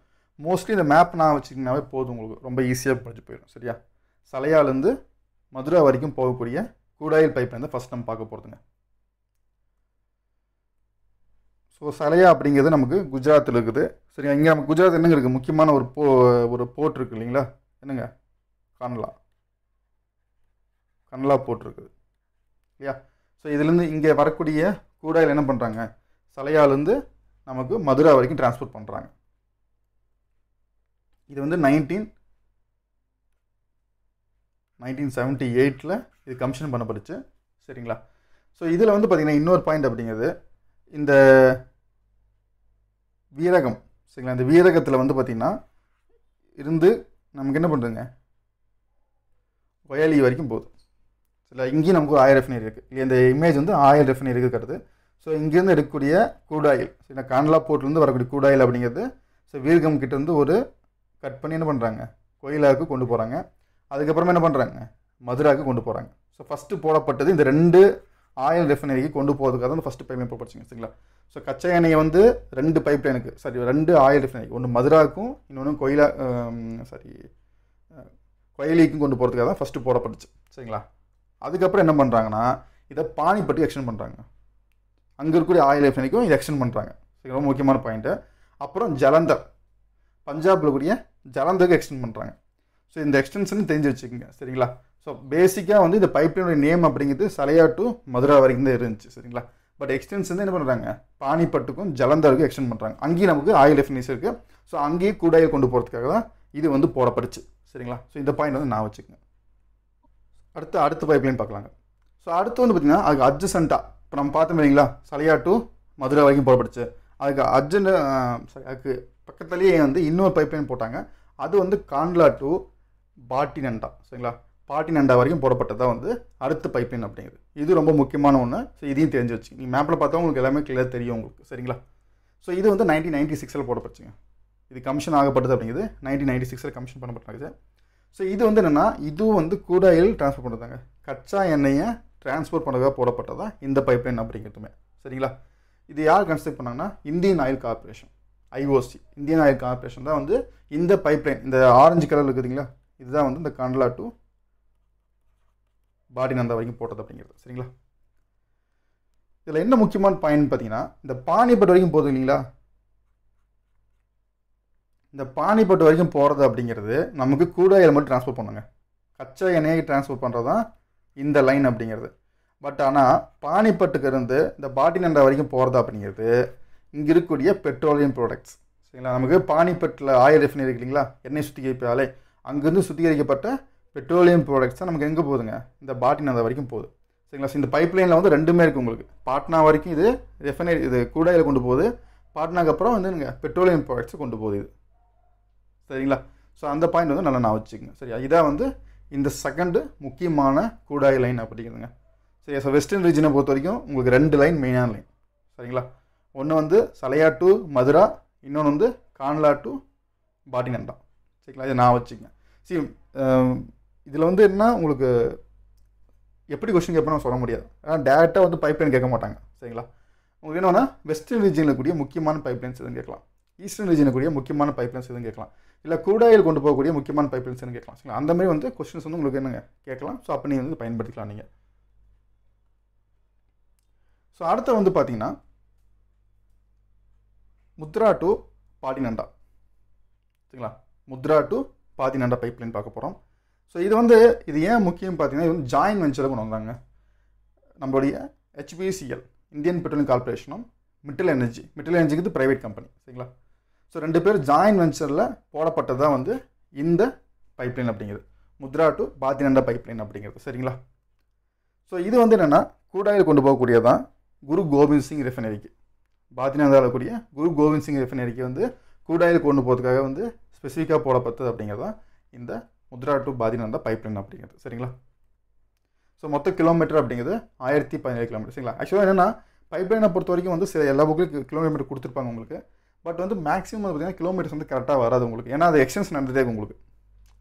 மோஸ்ட்லி இந்த மேப் நான் வச்சுக்கிங்கனாவே போதும் உங்களுக்கு ரொம்ப ஈஸியாக படிச்சு போயிடும் சரியா சலையாலேருந்து மதுரா வரைக்கும் போகக்கூடிய கூடாயில் பைப் லைன் தான் ஃபஸ்ட் நம்ம பார்க்க போகிறதுங்க ஸோ சலையா அப்படிங்கிறது நமக்கு குஜராத்தில் இருக்குது சரி இங்கே நம்ம குஜராத் என்னங்க இருக்குது முக்கியமான ஒரு போ ஒரு போர்ட் இருக்குது இல்லைங்களா என்னங்க கன்லா கன்லா போர்ட் இருக்குது இல்லையா ஸோ இதுலேருந்து இங்கே வரக்கூடிய கூடாயில் என்ன பண்ணுறாங்க சலையாலேருந்து நமக்கு மதுரா வரைக்கும் டிரான்ஸ்போர்ட் பண்ணுறாங்க இது வந்து நைன்டீன் நைன்டீன் செவன்ட்டி எயிட்டில் இது கமிஷன் பண்ணப்படுச்சு சரிங்களா ஸோ இதில் வந்து பார்த்திங்கன்னா இன்னொரு பாயிண்ட் அப்படிங்கிறது இந்த வீரகம் சரிங்களா இந்த வீரகத்தில் வந்து பார்த்திங்கன்னா இருந்து நமக்கு என்ன பண்ணுறதுங்க வயலி வரைக்கும் போதும் இல்லை இங்கேயும் நமக்கு ஒரு ஆயில் ரெஃபினரி இருக்குது இல்லை இந்த இமேஜ் வந்து ஆயில் ரெஃபினரி இருக்கிறது ஸோ இங்கேருந்து எடுக்கக்கூடிய கூடாயில் ஸோ இந்த கான்லா போர்ட்லேருந்து வரக்கூடிய கூடாயில் அப்படிங்கிறது ஸோ வீர்கம் கிட்டேருந்து ஒரு கட் பண்ணி என்ன பண்ணுறாங்க கோயிலாவுக்கு கொண்டு போகிறாங்க அதுக்கப்புறமா என்ன பண்ணுறாங்க மதுராவுக்கு கொண்டு போகிறாங்க ஸோ ஃபஸ்ட்டு போடப்பட்டது இந்த ரெண்டு ஆயில் ரெஃபினரிக்கு கொண்டு போகிறதுக்காக தான் ஃபஸ்ட்டு பைப் லைன் போடப்படுச்சுங்க சரிங்களா ஸோ கச்சா எண்ணெயை வந்து ரெண்டு பைப் லைனுக்கு சாரி ரெண்டு ஆயில் ரெஃபினரிக்கு ஒன்று மதுராவுக்கும் இன்னொன்று கோயிலா சாரி கோயிலிக்கும் கொண்டு போகிறதுக்காக தான் ஃபஸ்ட்டு போடப்பட்டுச்சு சரிங்களா அதுக்கப்புறம் என்ன பண்ணுறாங்கன்னா இதை பானிப்பட்டி எக்ஸ்டெண்ட் பண்ணுறாங்க அங்கே இருக்கக்கூடிய ஆயில் லைஃப் இதை எக்ஸ்டெண்ட் பண்ணுறாங்க சரி ரொம்ப முக்கியமான பாயிண்ட்டு அப்புறம் ஜலந்தர் பஞ்சாபில் கூடிய ஜலந்தருக்கு எக்ஸ்டெண்ட் பண்ணுறாங்க ஸோ இந்த எக்ஸ்டென்ஷன் தெரிஞ்சு வச்சுக்கோங்க சரிங்களா ஸோ பேசிக்காக வந்து இந்த பைப்லைனுடைய நேம் அப்படிங்கிறது சலையா டு மதுரா வரைக்கும் தான் இருந்துச்சு சரிங்களா பட் எக்ஸ்டென்ஷன் என்ன பண்ணுறாங்க பானிப்பட்டுக்கும் ஜலந்தருக்கும் எக்ஸ்டெண்ட் பண்ணுறாங்க அங்கேயும் நமக்கு ஆயில் ரெஃபினிஸ் இருக்குது ஸோ அங்கேயே கூடாயில் கொண்டு போகிறதுக்காக தான் இது வந்து போடப்படுச்சு சரிங்களா ஸோ இந்த பாயிண்ட் வந்து நான் வச்சுக்கோங்க அடுத்து அடுத்த பைப்லைன் பார்க்கலாங்க ஸோ அடுத்து வந்து பார்த்தீங்கன்னா அதுக்கு அட்ஜசண்ட்டாக இப்போ நம்ம பார்த்தோம் இல்லைங்களா சலையா டு மதுரை வரைக்கும் போடப்பட்டுச்சு அதுக்கு அர்ஜென்ட் சாரி அதுக்கு பக்கத்துலேயே வந்து இன்னொரு பைப்லைன் போட்டாங்க அது வந்து கான்லா டு பாட்டினண்டா சரிங்களா பாட்டினண்டா வரைக்கும் போடப்பட்டதாக வந்து அடுத்த பைப்லைன் அப்படிங்கிறது இது ரொம்ப முக்கியமான ஒன்று ஸோ இதையும் தெரிஞ்சு வச்சு நீங்கள் மேப்பில் பார்த்தா உங்களுக்கு எல்லாமே கிளியர் தெரியும் உங்களுக்கு சரிங்களா ஸோ இது வந்து நைன்டீன் நைன்ட்டி சிக்ஸில் போடப்பட்டுச்சுங்க இது கமிஷன் ஆகப்பட்டது அப்படிங்கிறது நைன்டீன் நைன்ட்டி சிக்ஸில் கமிஷன் பண்ணப்பட்டாங்க ஸோ இது வந்து என்னென்னா இதுவும் வந்து கூடாயில் டிரான்ஸ்போர்ட் பண்ணுறதாங்க கச்சா எண்ணெயை டிரான்ஸ்போர்ட் பண்ணதாக போடப்பட்டதா இந்த பைப்லைன் அப்படிங்கிறதுமே சரிங்களா இது யார் கன்ஸ்ட்ரக்ட் பண்ணாங்கன்னா Indian oil corporation IOC Indian oil corporation தான் வந்து இந்த பைப்லைன் இந்த ஆரஞ்சு கலர் இருக்குதுங்களா இதுதான் வந்து இந்த கண்டலா டூ பாடி நந்தா வரைக்கும் போட்டது அப்படிங்கிறது சரிங்களா இதில் என்ன முக்கியமான பாயிண்ட் பார்த்தீங்கன்னா இந்த பானிபட் வரைக்கும் போகுது இல்லைங்களா இந்த பானிப்பட்டு வரைக்கும் போகிறது அப்படிங்கிறது நமக்கு கூட ஆயில் மட்டும் ட்ரான்ஸ்ஃபர் பண்ணுங்க கச்சா எண்ணெயை ட்ரான்ஸ்ஃபர் பண்ணுறது தான் இந்த லைன் அப்படிங்கிறது பட் ஆனால் பானிப்பட்டுக்கு இருந்து இந்த பாட்டினண்டா வரைக்கும் போகிறது அப்படிங்கிறது இங்கே இருக்கக்கூடிய பெட்ரோலியம் ப்ராடக்ட்ஸ் சரிங்களா நமக்கு பானிப்பட்டில் ஆயில் ரிஃபினரி இருக்குங்களா எண்ணெய் சுத்திகரிப்பு ஆலை அங்கேருந்து சுத்திகரிக்கப்பட்ட பெட்ரோலியம் ப்ராடக்ட்ஸ் தான் நமக்கு எங்கே போகுதுங்க இந்த பாட்டினந்தா வரைக்கும் போகுது சரிங்களா இந்த பைப் லைனில் வந்து ரெண்டுமே இருக்குது உங்களுக்கு பாட்னா வரைக்கும் இது ரெஃபனரி இது கூடாயில் கொண்டு போகுது பாட்னாக்கப்புறம் வந்து நீங்கள் பெட்ரோலியம் ப்ராடக்ட்ஸ் கொண்டு போகுது இது சரிங்களா ஸோ அந்த பாயிண்ட் வந்து நல்லா நான் வச்சுக்கோங்க சரியா இதான் வந்து இந்த செகண்டு முக்கியமான கூடாய் லைன் அப்படிங்கிறதுங்க சரி ஸோ வெஸ்டர்ன் ரீஜனை பொறுத்த வரைக்கும் உங்களுக்கு ரெண்டு லைன் மெயினான லைன் சரிங்களா ஒன்று வந்து சலையா டு மதுரா இன்னொன்று வந்து கான்லா டு பாட்டினண்டா சரிங்களா இதை நான் வச்சுக்கங்க சரி இதில் வந்து என்ன உங்களுக்கு எப்படி கொஸ்டின் கேட்போம் சொல்ல முடியாது ஆனால் டேரெக்டாக வந்து பைப்லைன் கேட்க மாட்டாங்க சரிங்களா உங்களுக்கு என்னென்னா வெஸ்டர்ன் ரீஜனில் கூடிய முக்கியமான பைப்லைன்ஸ் எதுவும் கேட்கலாம் ஈஸ்டர்ன் ரீஜனுக்குரிய முக்கியமான பைப்லைன்ஸ் எதுவும் கேட்கலாம் இல்லை குரூடாயில் கொண்டு போகக்கூடிய முக்கியமான பைப்லைன்ஸ் எதுவும் கேட்கலாம் சரிங்களா அந்த மாதிரி வந்து கொஸ்டின்ஸ் வந்து உங்களுக்கு என்னங்க கேட்கலாம் ஸோ அப்போ நீங்கள் வந்து பயன்படுத்திக்கலாம் நீங்கள் ஸோ அடுத்த வந்து பார்த்தீங்கன்னா முத்ரா டு பாடினண்டா சரிங்களா முத்ரா டு பாதினண்டா பைப்லைன் பார்க்க போகிறோம் ஸோ இது வந்து இது ஏன் முக்கியம் பார்த்தீங்கன்னா இது வந்து ஜாயின் வெஞ்சரில் கொண்டு வந்தாங்க நம்மளுடைய ஹெச்பிசிஎல் இந்தியன் பெட்ரோலியம் கார்பரேஷனும் மிட்டல் எனர்ஜி மிட்டல் எனர்ஜிக்கு ப்ரைவேட் கம்பெனி சரிங்களா ஸோ ரெண்டு பேர் ஜாயின் வெஞ்சரில் தான் வந்து இந்த பைப்லைன் அப்படிங்கிறது முத்ரா டு பாத்தினண்ட பைப்லைன் அப்படிங்கிறது சரிங்களா ஸோ இது வந்து என்னென்னா கூடாயில் கொண்டு போகக்கூடியதான் குரு கோவிந்த் சிங் ரெஃபினரிக்கு பாத்தினந்தாவில் கூடிய குரு கோவிந்த் சிங் ரெஃபினரிக்கு வந்து கூடாயில் கொண்டு போகிறதுக்காக வந்து ஸ்பெசிஃபிக்காக போடப்பட்டது அப்படிங்கிறது தான் இந்த முத்ரா டு பாதினந்தா பைப்லைன் அப்படிங்கிறது சரிங்களா ஸோ மொத்த கிலோமீட்டர் அப்படிங்கிறது ஆயிரத்தி பதினேழு கிலோமீட்டர் சரிங்களா ஆக்சுவலாக என்னென்னா பைப்லைனை பொறுத்த வரைக்கும் வந்து சில எல்லா புக்கிலும் கிலோமீட்டர் கொடுத்துருப்பாங்க உங்களுக்கு பட் வந்து மேக்ஸிமம் வந்து பார்த்திங்கன்னா கிலோமீட்டர்ஸ் வந்து கரெக்டாக வராது உங்களுக்கு ஏன்னா அது எக்ஸ்டென்ஸ் நடந்ததே உங்களுக்கு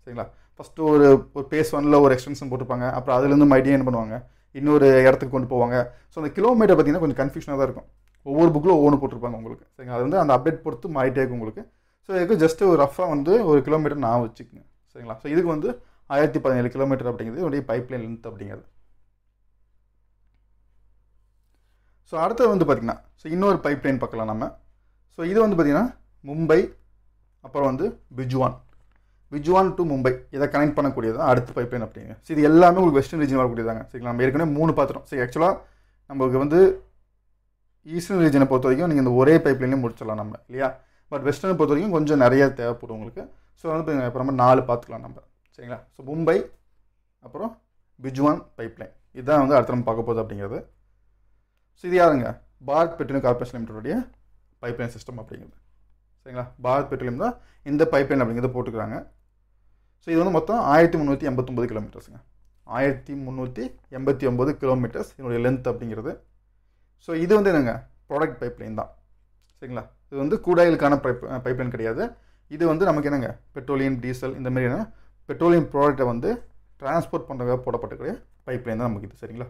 சரிங்களா ஃபஸ்ட்டு ஒரு ஒரு பேஸ் ஒனில் ஒரு எக்ஸ்டென்ஷன் போட்டுருப்பாங்க அப்புறம் அதுலேருந்து மைடியே என்ன பண்ணுவாங்க இன்னொரு இடத்துக்கு கொண்டு போவாங்க ஸோ அந்த கிலோமீட்டர் பார்த்திங்கன்னா கொஞ்சம் கன்ஃபியூஷனாக தான் இருக்கும் ஒவ்வொரு புக்கில் ஒவ்வொன்று போட்டிருப்பாங்க உங்களுக்கு சரிங்களா அது வந்து அந்த அப்டேட் பொறுத்து மாறிட்டே இருக்கும் உங்களுக்கு ஸோ இதுக்கு ஜஸ்ட் ஒரு ரஃபாக வந்து ஒரு கிலோமீட்டர் நான் வச்சுக்கோங்க சரிங்களா ஸோ இதுக்கு வந்து ஆயிரத்தி பதினேழு கிலோமீட்டர் அப்படிங்கிறது என்னுடைய பைப்லைன் லென்த் அப்படிங்கிறது ஸோ அடுத்தது வந்து பார்த்திங்கன்னா ஸோ இன்னொரு பைப்லைன் பார்க்கலாம் நம்ம ஸோ இது வந்து பார்த்திங்கன்னா மும்பை அப்புறம் வந்து பிஜ்வான் விஜுவான் டு மும்பை இதை கனெக்ட் பண்ணக்கூடியது தான் அடுத்த பைப் லைன் அப்படிங்க சரி இது எல்லாமே உங்களுக்கு வெஸ்டர்ன் ரீஜன் வரக்கூடியதாங்க சரிங்களா நம்ம ஏற்கனவே மூணு பார்த்துட்டோம் சரி ஆக்சுவலாக நம்மளுக்கு வந்து ஈஸ்டர்ன் ரீஜனை பொறுத்த வரைக்கும் நீங்கள் இந்த ஒரே பைப் முடிச்சிடலாம் நம்ம இல்லையா பட் வெஸ்டர்னை பொறுத்த வரைக்கும் கொஞ்சம் நிறைய தேவைப்படும் உங்களுக்கு ஸோ வந்து இப்போ நம்ம நாலு பார்த்துக்கலாம் நம்ம சரிங்களா ஸோ மும்பை அப்புறம் பிஜுவான் பைப் லைன் இதுதான் வந்து அடுத்த நம்ம பார்க்க போகுது அப்படிங்கிறது ஸோ இது யாருங்க பாரத் பெட்ரோலியம் கார்பரேஷன் லிமிட்டோடைய பைப்லைன் சிஸ்டம் அப்படிங்கிறது சரிங்களா பாரத் பெட்ரோலியம் தான் இந்த பைப்லைன் அப்படிங்கிறத போட்டுக்கிறாங்க ஸோ இது வந்து மொத்தம் ஆயிரத்தி முந்நூற்றி எண்பத்தொம்பது கிலோமீட்டர்ஸுங்க ஆயிரத்தி முந்நூற்றி எண்பத்தி ஒம்பது கிலோமீட்டர்ஸ் இதனுடைய லென்த் அப்படிங்கிறது ஸோ இது வந்து என்னங்க ப்ராடக்ட் பைப்லைன் தான் சரிங்களா இது வந்து கூடாயிலுக்கான பைப் பைப்லைன் கிடையாது இது வந்து நமக்கு என்னங்க பெட்ரோலியம் டீசல் இந்த என்ன பெட்ரோலியம் ப்ராடக்டை வந்து டிரான்ஸ்போர்ட் பண்ணுறதுக்காக போடப்பட்டக்கூடிய பைப்லைன் தான் நமக்கு இது சரிங்களா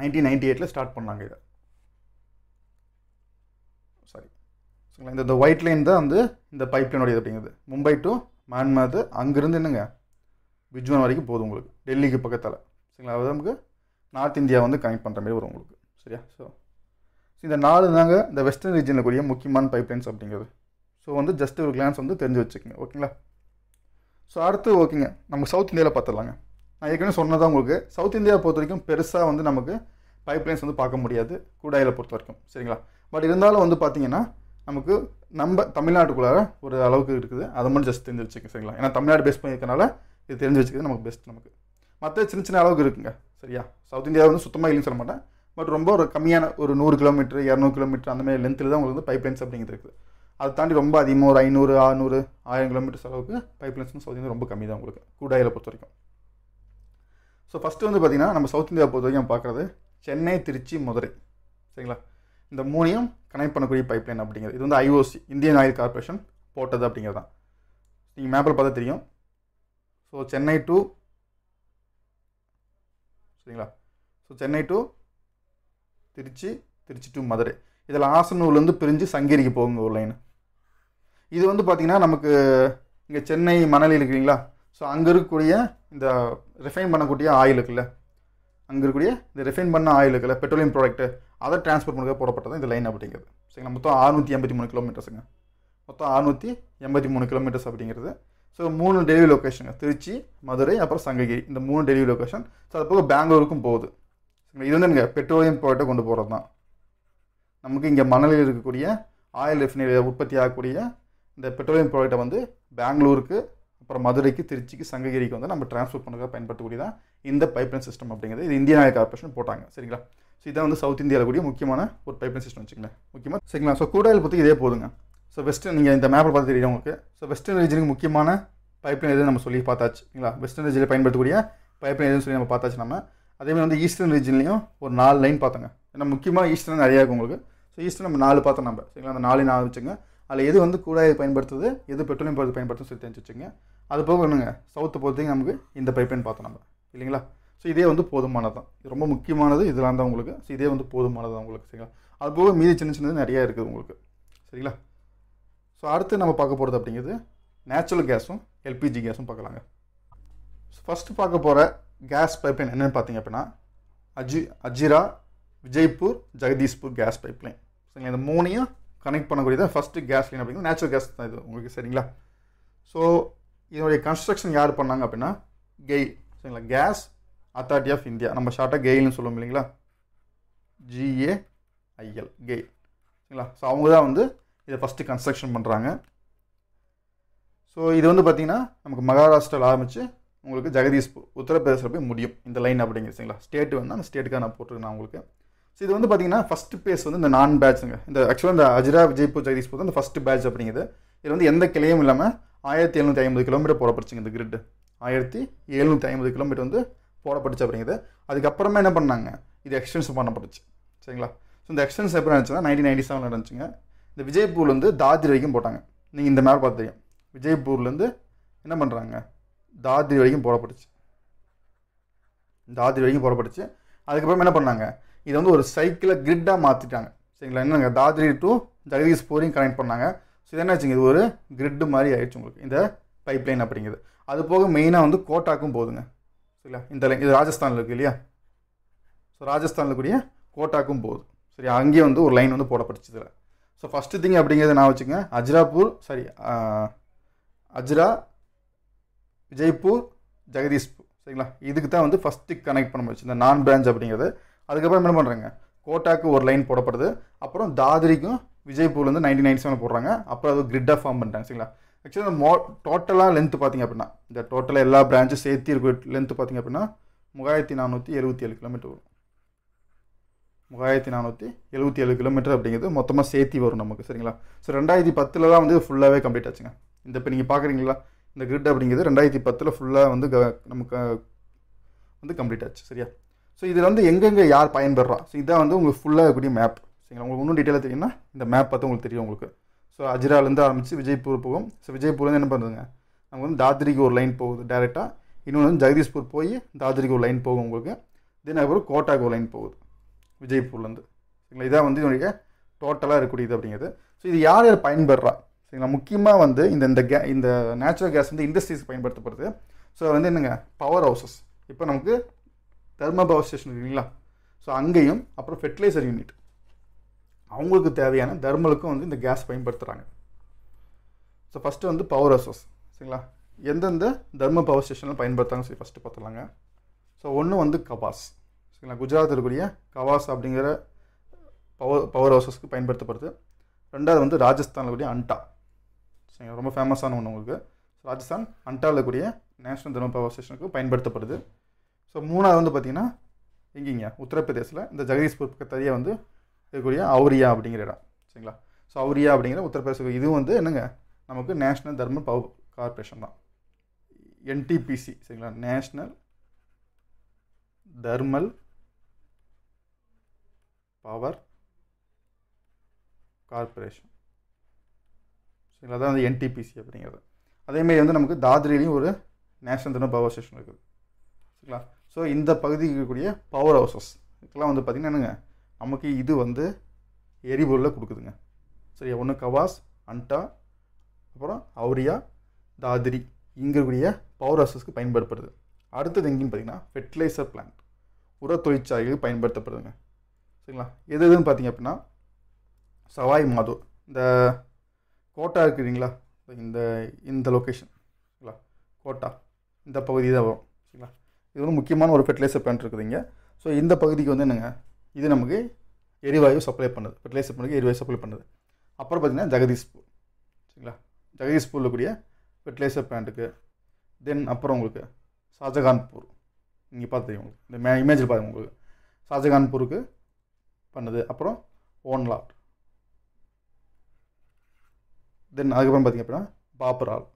நைன்டீன் நைன்டி எயிட்டில் ஸ்டார்ட் பண்ணாங்க இதை சாரி சரிங்களா இந்த இந்த ஒயிட் லைன் தான் வந்து இந்த பைப் அப்படிங்கிறது மும்பை டு மான்மாது அங்கேருந்து என்னங்க விஜ்வான் வரைக்கும் போதும் உங்களுக்கு டெல்லிக்கு பக்கத்தில் சரிங்களா அது நமக்கு நார்த் இந்தியா வந்து கனெக்ட் பண்ணுற மாதிரி வரும் உங்களுக்கு சரியா ஸோ ஸோ இந்த நாலு தாங்க இந்த வெஸ்டர்ன் ரீஜனில் கூடிய முக்கியமான பைப்லைன்ஸ் அப்படிங்கிறது ஸோ வந்து ஜஸ்ட் ஒரு கிளான்ஸ் வந்து தெரிஞ்சு வச்சுக்கோங்க ஓகேங்களா ஸோ அடுத்து ஓகேங்க நம்ம சவுத் இந்தியாவில் பார்த்துடலாங்க நான் ஏற்கனவே சொன்னதான் உங்களுக்கு சவுத் இந்தியாவை பொறுத்த வரைக்கும் பெருசாக வந்து நமக்கு பைப்லைன்ஸ் வந்து பார்க்க முடியாது கூடாயில் பொறுத்த வரைக்கும் சரிங்களா பட் இருந்தாலும் வந்து பார்த்தீங்கன்னா நமக்கு நம்ம தமிழ்நாட்டுக்குள்ளார ஒரு அளவுக்கு இருக்குது அதை மட்டும் ஜஸ்ட் தெரிஞ்சு வச்சுக்கோங்க சரிங்களா ஏன்னா தமிழ்நாடு பேஸ் பண்ணியிருக்கனால இது தெரிஞ்சு வச்சுக்கிறது நமக்கு பெஸ்ட் நமக்கு மற்ற சின்ன சின்ன அளவுக்கு இருக்குங்க சரியா சவுத் இந்தியாவில் வந்து சுத்தமாக இல்லைன்னு சொல்ல மாட்டேன் பட் ரொம்ப ஒரு கம்மியான ஒரு நூறு கிலோமீட்டர் இரநூறு கிலோமீட்டர் அந்த மாதிரி லென்த்தில் தான் உங்களுக்கு வந்து பைப்லைன்ஸ் அப்படிங்கிறது இருக்குது அதை தாண்டி ரொம்ப அதிகமாக ஒரு ஐநூறு ஆறுநூறு ஆயிரம் கிலோமீட்டர்ஸ் அளவுக்கு பைப்லைன்ஸ் சவுத் இந்தியா ரொம்ப கம்மி தான் உங்களுக்கு கூடாயில் பொறுத்த வரைக்கும் ஸோ ஃபஸ்ட்டு வந்து பார்த்திங்கன்னா நம்ம சவுத் இந்தியா பொறுத்த வரைக்கும் பார்க்குறது சென்னை திருச்சி மதுரை சரிங்களா இந்த மூணையும் கனெக்ட் பண்ணக்கூடிய பைப்லைன் அப்படிங்கிறது இது வந்து ஐஓசி இந்தியன் ஆயில் கார்பரேஷன் போட்டது அப்படிங்கிறது தான் நீங்கள் மேப்பில் பார்த்தா தெரியும் ஸோ சென்னை டு சரிங்களா so Chennai to Trichy Trichy to Madurai இதில் ஆசனூர்லேருந்து பிரிஞ்சு சங்கிரிக்கு போகுங்க ஒரு லைன் இது வந்து பார்த்திங்கன்னா நமக்கு இங்கே சென்னை மணலி இருக்குங்களா ஸோ அங்கே இருக்கக்கூடிய இந்த ரிஃபைன் பண்ணக்கூடிய ஆயில் இருக்குல்ல அங்கே இருக்கக்கூடிய இந்த ரிஃபைன் பண்ண ஆயில் பெட்ரோலியம் ப்ராடக்ட்டு அதை டிரான்ஸ்போர்ட் பண்ணுறதுக்கு போடப்பட்டது இந்த லைன் அப்படிங்கிறது சரிங்களா மொத்தம் அறுநூற்றி எண்பத்தி மூணு கிலோமீட்டர்ஸுங்க மொத்தம் அறுநூற்றி எண்பத்தி மூணு கிலோமீட்டர்ஸ் அப்படிங்கிறது ஸோ மூணு டெலிவரி லொக்கேஷனுங்க திருச்சி மதுரை அப்புறம் சங்ககிரி இந்த மூணு டெலிவரி லொக்கேஷன் ஸோ அது போக பெங்களூருக்கும் போகுது இது வந்து எனக்கு பெட்ரோலியம் ப்ராடக்ட்டை கொண்டு போகிறது தான் நமக்கு இங்கே மணலில் இருக்கக்கூடிய ஆயில் ரிஃபைனரியில் உற்பத்தி ஆகக்கூடிய இந்த பெட்ரோலியம் ப்ராடக்ட்டை வந்து பெங்களூருக்கு அப்புறம் மதுரைக்கு திருச்சிக்கு சங்ககிரிக்கு வந்து நம்ம டிரான்ஸ்போர்ட் பண்ணுறதுக்காக பயன்படுத்தக்கூடியதான் இந்த பைப்லைன் சிஸ்டம் அப்படிங்கிறது இது இந்தியன் ஆயில் கார்பரேஷன் போட்டாங்க சரிங்களா ஸோ இதான் வந்து சவுத் இந்தியாவில் கூடிய முக்கியமான ஒரு பைப்லைன் சிஸ்டம் வச்சுக்கங்களேன் முக்கியமாக சரிங்களா ஸோ கூடாயில் பற்றி இதே போதுங்க ஸோ வெஸ்டர்ன் நீங்கள் இந்த மேப்பில் பார்த்து தெரியும் உங்களுக்கு ஸோ வெஸ்டர்ன் ரீஜனுக்கு முக்கியமான பைப்லைன் எதுவும் நம்ம சொல்லி பார்த்தாச்சு இல்லைங்களா வெஸ்டர்ன் ரீஜனில் பயன்படுத்தக்கூடிய பைப்லைன் எதுன்னு சொல்லி நம்ம பார்த்தாச்சு நம்ம அதேமாதிரி வந்து ஈஸ்டர்ன் ரீஜன்லையும் ஒரு நாலு லைன் பார்த்தோங்க ஏன்னா முக்கியமாக ஈஸ்டர்ன் நிறையா இருக்கும் உங்களுக்கு ஸோ ஈஸ்டர்ன் நம்ம நாலு பார்த்தோம் நம்ம சரிங்களா அந்த நாலு நாலு வச்சுங்க அதில் எது வந்து கூடாய் பயன்படுத்துது எது பெட்ரோலியம் பொருள் பயன்படுத்தும் சொல்லி தெரிஞ்சு வச்சுங்க அது போக ஒன்றுங்க சவுத்தை பொறுத்தவரைக்கும் நமக்கு இந்த பைப்லைன் பார்த்தோம் நம்ம இல்லைங்களா ஸோ இதே வந்து போதுமானது தான் ரொம்ப முக்கியமானது இதெல்லாம் தான் உங்களுக்கு ஸோ இதே வந்து போதுமானது தான் உங்களுக்கு சரிங்களா அது போக மீதி சின்ன சின்னது நிறையா இருக்குது உங்களுக்கு சரிங்களா ஸோ அடுத்து நம்ம பார்க்க போகிறது அப்படிங்கிறது நேச்சுரல் கேஸும் எல்பிஜி கேஸும் பார்க்கலாங்க ஃபஸ்ட்டு பார்க்க போகிற கேஸ் பைப்லைன் என்னென்னு பார்த்தீங்க அப்படின்னா அஜி அஜிரா விஜய்பூர் ஜெகதீஷ்பூர் கேஸ் பைப்லைன் சரிங்களா இந்த மூணையும் கனெக்ட் பண்ணக்கூடியதான் ஃபஸ்ட்டு கேஸ் லைன் அப்படிங்கிறது நேச்சுரல் கேஸ் தான் இது உங்களுக்கு சரிங்களா ஸோ இதனுடைய கன்ஸ்ட்ரக்ஷன் யார் பண்ணாங்க அப்படின்னா கெய் சரிங்களா கேஸ் அத்தாரிட்டி ஆஃப் இந்தியா நம்ம ஷார்ட்டாக கெயில்னு சொல்லுவோம் இல்லைங்களா ஜிஏஐஎல் கெயில் சரிங்களா ஸோ அவங்க தான் வந்து இதை ஃபஸ்ட்டு கன்ஸ்ட்ரக்ஷன் பண்ணுறாங்க ஸோ இது வந்து பார்த்திங்கன்னா நமக்கு மகாராஷ்டிராவில் ஆரம்பித்து உங்களுக்கு ஜெகதீஷ்பூர் உத்தரப்பிரதேசில் போய் முடியும் இந்த லைன் அப்படிங்கிறீங்களா ஸ்டேட் வந்து அந்த ஸ்டேட்டுக்காக நான் போட்டுருக்கேன் நான் உங்களுக்கு ஸோ இது வந்து பார்த்தீங்கன்னா ஃபஸ்ட் பேஸ் வந்து இந்த நான் பேட்சுங்க இந்த ஆக்சுவலாக இந்த அஜிரா ஜெய்ப்பூர் ஜெகதீஷ் போது இந்த ஃபஸ்ட் பேட்ச் அப்படிங்கிறது இது வந்து எந்த கிளையும் இல்லாமல் ஆயிரத்தி எழுநூற்றி ஐம்பது கிலோமீட்டர் போடப்படுச்சுங்க இந்த கிரிட்டு ஆயிரத்தி எழுநூற்றி ஐம்பது கிலோமீட்டர் வந்து போடப்பட்டுச்சு அப்படிங்கிறது அதுக்கப்புறமா என்ன பண்ணாங்க இது எக்ஸ்டென்ஸ் பண்ணப்பட்டுச்சு சரிங்களா ஸோ இந்த எக்ஸ்டென்ஸ் எப்படி நினச்சுன்னா நைன்டீன் நைன்டி செவனில் நடந்துச்சுங்க இந்த விஜய்பூர்லேருந்து தாத்ரி வரைக்கும் போட்டாங்க நீங்கள் இந்த மேப் பார்த்து தெரியும் விஜய்பூர்லேருந்து என்ன பண்ணுறாங்க தாத்ரி வரைக்கும் போடப்பட்டுச்சு தாத்ரி வரைக்கும் போடப்பட்டுச்சு அதுக்கப்புறம் என்ன பண்ணாங்க இது வந்து ஒரு சைக்கிளை கிரிட்டாக மாற்றிட்டாங்க சரிங்களா என்ன Dadri to Jagdishpur connect பண்ணாங்க ஸோ இதை என்ன இது ஒரு கிரிட்டு மாதிரி ஆயிடுச்சு உங்களுக்கு இந்த பைப் லைன் அப்படிங்கிறது அது போக மெயினாக வந்து கோட்டாக்கும் போதுங்க சரிங்களா இந்த லைன் இது ராஜஸ்தானில் இருக்குது இல்லையா ஸோ ராஜஸ்தானில் கூடிய கோட்டாக்கும் போகுது சரி அங்கேயே வந்து ஒரு லைன் வந்து போடப்பட்டுச்சு ஸோ ஃபஸ்ட்டு திங் அப்படிங்கிறது நான் வச்சுங்க அஜ்ராபூர் சாரி அஜ்ரா விஜய்பூர் ஜெகதீஷ்பூர் சரிங்களா இதுக்கு தான் வந்து ஃபஸ்ட்டு கனெக்ட் பண்ண முடிச்சு இந்த நான் பிரான்ச் அப்படிங்கிறது அதுக்கப்புறம் என்ன பண்ணுறாங்க கோட்டாக்கு ஒரு லைன் போடப்படுது அப்புறம் தாதிரிக்கும் விஜய்பூர்லேருந்து நைன்டி நைன் செவன் போடுறாங்க அப்புறம் அது கிரிட்டாக ஃபார்ம் பண்ணிட்டாங்க சரிங்களா ஆக்சுவலாக மோ டோட்டலாக லென்த் பார்த்திங்க அப்படின்னா இந்த டோட்டலாக எல்லா பிரான்ச்சும் சேர்த்து இருக்க லென்த் பார்த்திங்க அப்படின்னா மூவாயிரத்தி நானூற்றி எழுபத்தி ஏழு கிலோமீட்டர் வரும் மூவாயிரத்தி நானூற்றி எழுபத்தி ஏழு கிலோமீட்டர் அப்படிங்கிறது மொத்தமாக சேர்த்தி வரும் நமக்கு சரிங்களா ஸோ ரெண்டாயிரத்தி பத்தில் தான் வந்து ஃபுல்லாகவே கம்ப்ளீட் ஆச்சுங்க இந்த இப்போ நீங்கள் பார்க்குறீங்களா இந்த கிரிட் அப்படிங்கிறது ரெண்டாயிரத்தி பத்தில் ஃபுல்லாக வந்து க நமக்கு வந்து கம்ப்ளீட் ஆச்சு சரியா ஸோ இதில் வந்து எங்கெங்கே யார் பயன்பெறா ஸோ இதான் வந்து உங்களுக்கு ஃபுல்லாக இருக்கக்கூடிய மேப் சரிங்களா உங்களுக்கு இன்னும் டீட்டெயிலாக தெரியும்னா இந்த மேப் பார்த்து உங்களுக்கு தெரியும் உங்களுக்கு ஸோ அஜிராலேருந்து ஆரம்பித்து விஜய்பூர் போகும் ஸோ விஜய்பூர்லேருந்து என்ன பண்ணுறதுங்க நம்ம வந்து தாத்ரிக்கு ஒரு லைன் போகுது டேரெக்டாக இன்னொன்று வந்து ஜெகதீஷ்பூர் போய் தாத்ரிக்கு ஒரு லைன் போகும் உங்களுக்கு தென் அதுக்கப்புறம் கோட்டாக்கு ஒரு லைன் போகுது விஜய்பூர்லேருந்து சரிங்களா இதான் வந்து என்னுடைய டோட்டலாக இருக்கக்கூடியது அப்படிங்கிறது ஸோ இது யார் யார் பயன்படுறா சரிங்களா முக்கியமாக வந்து இந்த இந்த கே இந்த நேச்சுரல் கேஸ் வந்து இண்டஸ்ட்ரீஸ் பயன்படுத்தப்படுது ஸோ வந்து என்னங்க பவர் ஹவுசஸ் இப்போ நமக்கு தெர்மா பவர் ஸ்டேஷன் இருக்குங்களா ஸோ அங்கேயும் அப்புறம் ஃபெர்டிலைசர் யூனிட் அவங்களுக்கு தேவையான தெர்மலுக்கும் வந்து இந்த கேஸ் பயன்படுத்துகிறாங்க ஸோ ஃபஸ்ட்டு வந்து பவர் ஹவுசஸ் சரிங்களா எந்தெந்த தர்ம பவர் ஸ்டேஷனில் பயன்படுத்தாங்க சரி ஃபஸ்ட்டு பார்த்துலாங்க ஸோ ஒன்று வந்து கவாஸ் சரிங்களா குஜராத் இருக்கக்கூடிய கவாஸ் அப்படிங்கிற பவர் பவர் ஹவுசஸ்க்கு பயன்படுத்தப்படுது ரெண்டாவது வந்து ராஜஸ்தானில் கூடிய அண்டா சரிங்களா ரொம்ப ஃபேமஸான ஒன்று உங்களுக்கு ராஜஸ்தான் அண்டாவில் கூடிய நேஷ்னல் தர்ம பவர் ஸ்டேஷனுக்கு பயன்படுத்தப்படுது ஸோ மூணாவது வந்து பார்த்திங்கன்னா எங்கேங்க உத்தரப்பிரதேசில் இந்த ஜெகதீஷ்பூர் பக்கத்தறியே வந்து இருக்கக்கூடிய அவுரியா அப்படிங்கிற இடம் சரிங்களா ஸோ அவுரியா அப்படிங்கிற உத்தரப்பிரதேச இது வந்து என்னங்க நமக்கு நேஷ்னல் தர்மல் பவர் கார்பரேஷன் தான் என்டிபிசி சரிங்களா நேஷ்னல் தர்மல் பவர் கார்பரேஷன் சரிங்களா அதான் வந்து என்டிபிசி அப்படிங்கிறது அதேமாதிரி வந்து நமக்கு தாத்ரிலையும் ஒரு நேஷ்னல் தர்மல் பவர் ஸ்டேஷன் இருக்குது சரிங்களா ஸோ இந்த பகுதிக்கு இருக்கக்கூடிய பவர் ஹவுசஸ் இதுக்கெல்லாம் வந்து பார்த்திங்கன்னா என்னங்க நமக்கு இது வந்து எரிபொருளை கொடுக்குதுங்க சரியா ஒன்று கவாஸ் அண்டா அப்புறம் அவுரியா தாதிரி இங்கே பவர் ஹவுசஸ்க்கு பயன்படுத்தப்படுது அடுத்தது எங்கேன்னு பார்த்தீங்கன்னா ஃபெர்டிலைசர் பிளான்ட் உர தொழிற்சாலைகள் பயன்படுத்தப்படுதுங்க சரிங்களா எது எதுன்னு பார்த்தீங்க அப்படின்னா சவாய் மாதூர் இந்த கோட்டா இருக்குதுங்களா இந்த இந்த லொக்கேஷன் சரிங்களா கோட்டா இந்த பகுதி தான் வரும் சரிங்களா இது வந்து முக்கியமான ஒரு ஃபெர்டிலைசர் பிளான் இருக்குதுங்க ஸோ இந்த பகுதிக்கு வந்து என்னங்க இது நமக்கு எரிவாயு சப்ளை பண்ணுது ஃபெர்டிலைசர் பிளான்ட் எரிவாயு சப்ளை பண்ணுது அப்புறம் பார்த்திங்கன்னா ஜெகதீஷ்பூர் சரிங்களா ஜெகதீஷ்பூரில் கூடிய ஃபெர்டிலைசர் பிளான்ட்டுக்கு தென் அப்புறம் உங்களுக்கு ஷாஜகான்பூர் நீங்கள் பார்த்து உங்களுக்கு இந்த மே இமேஜில் பாருங்கள் உங்களுக்கு ஷாஜகான்பூருக்கு பண்ணுது அப்புறம் ஓன்லாட் தென் அதுக்கப்புறம் பார்த்திங்க அப்படின்னா பாபரால்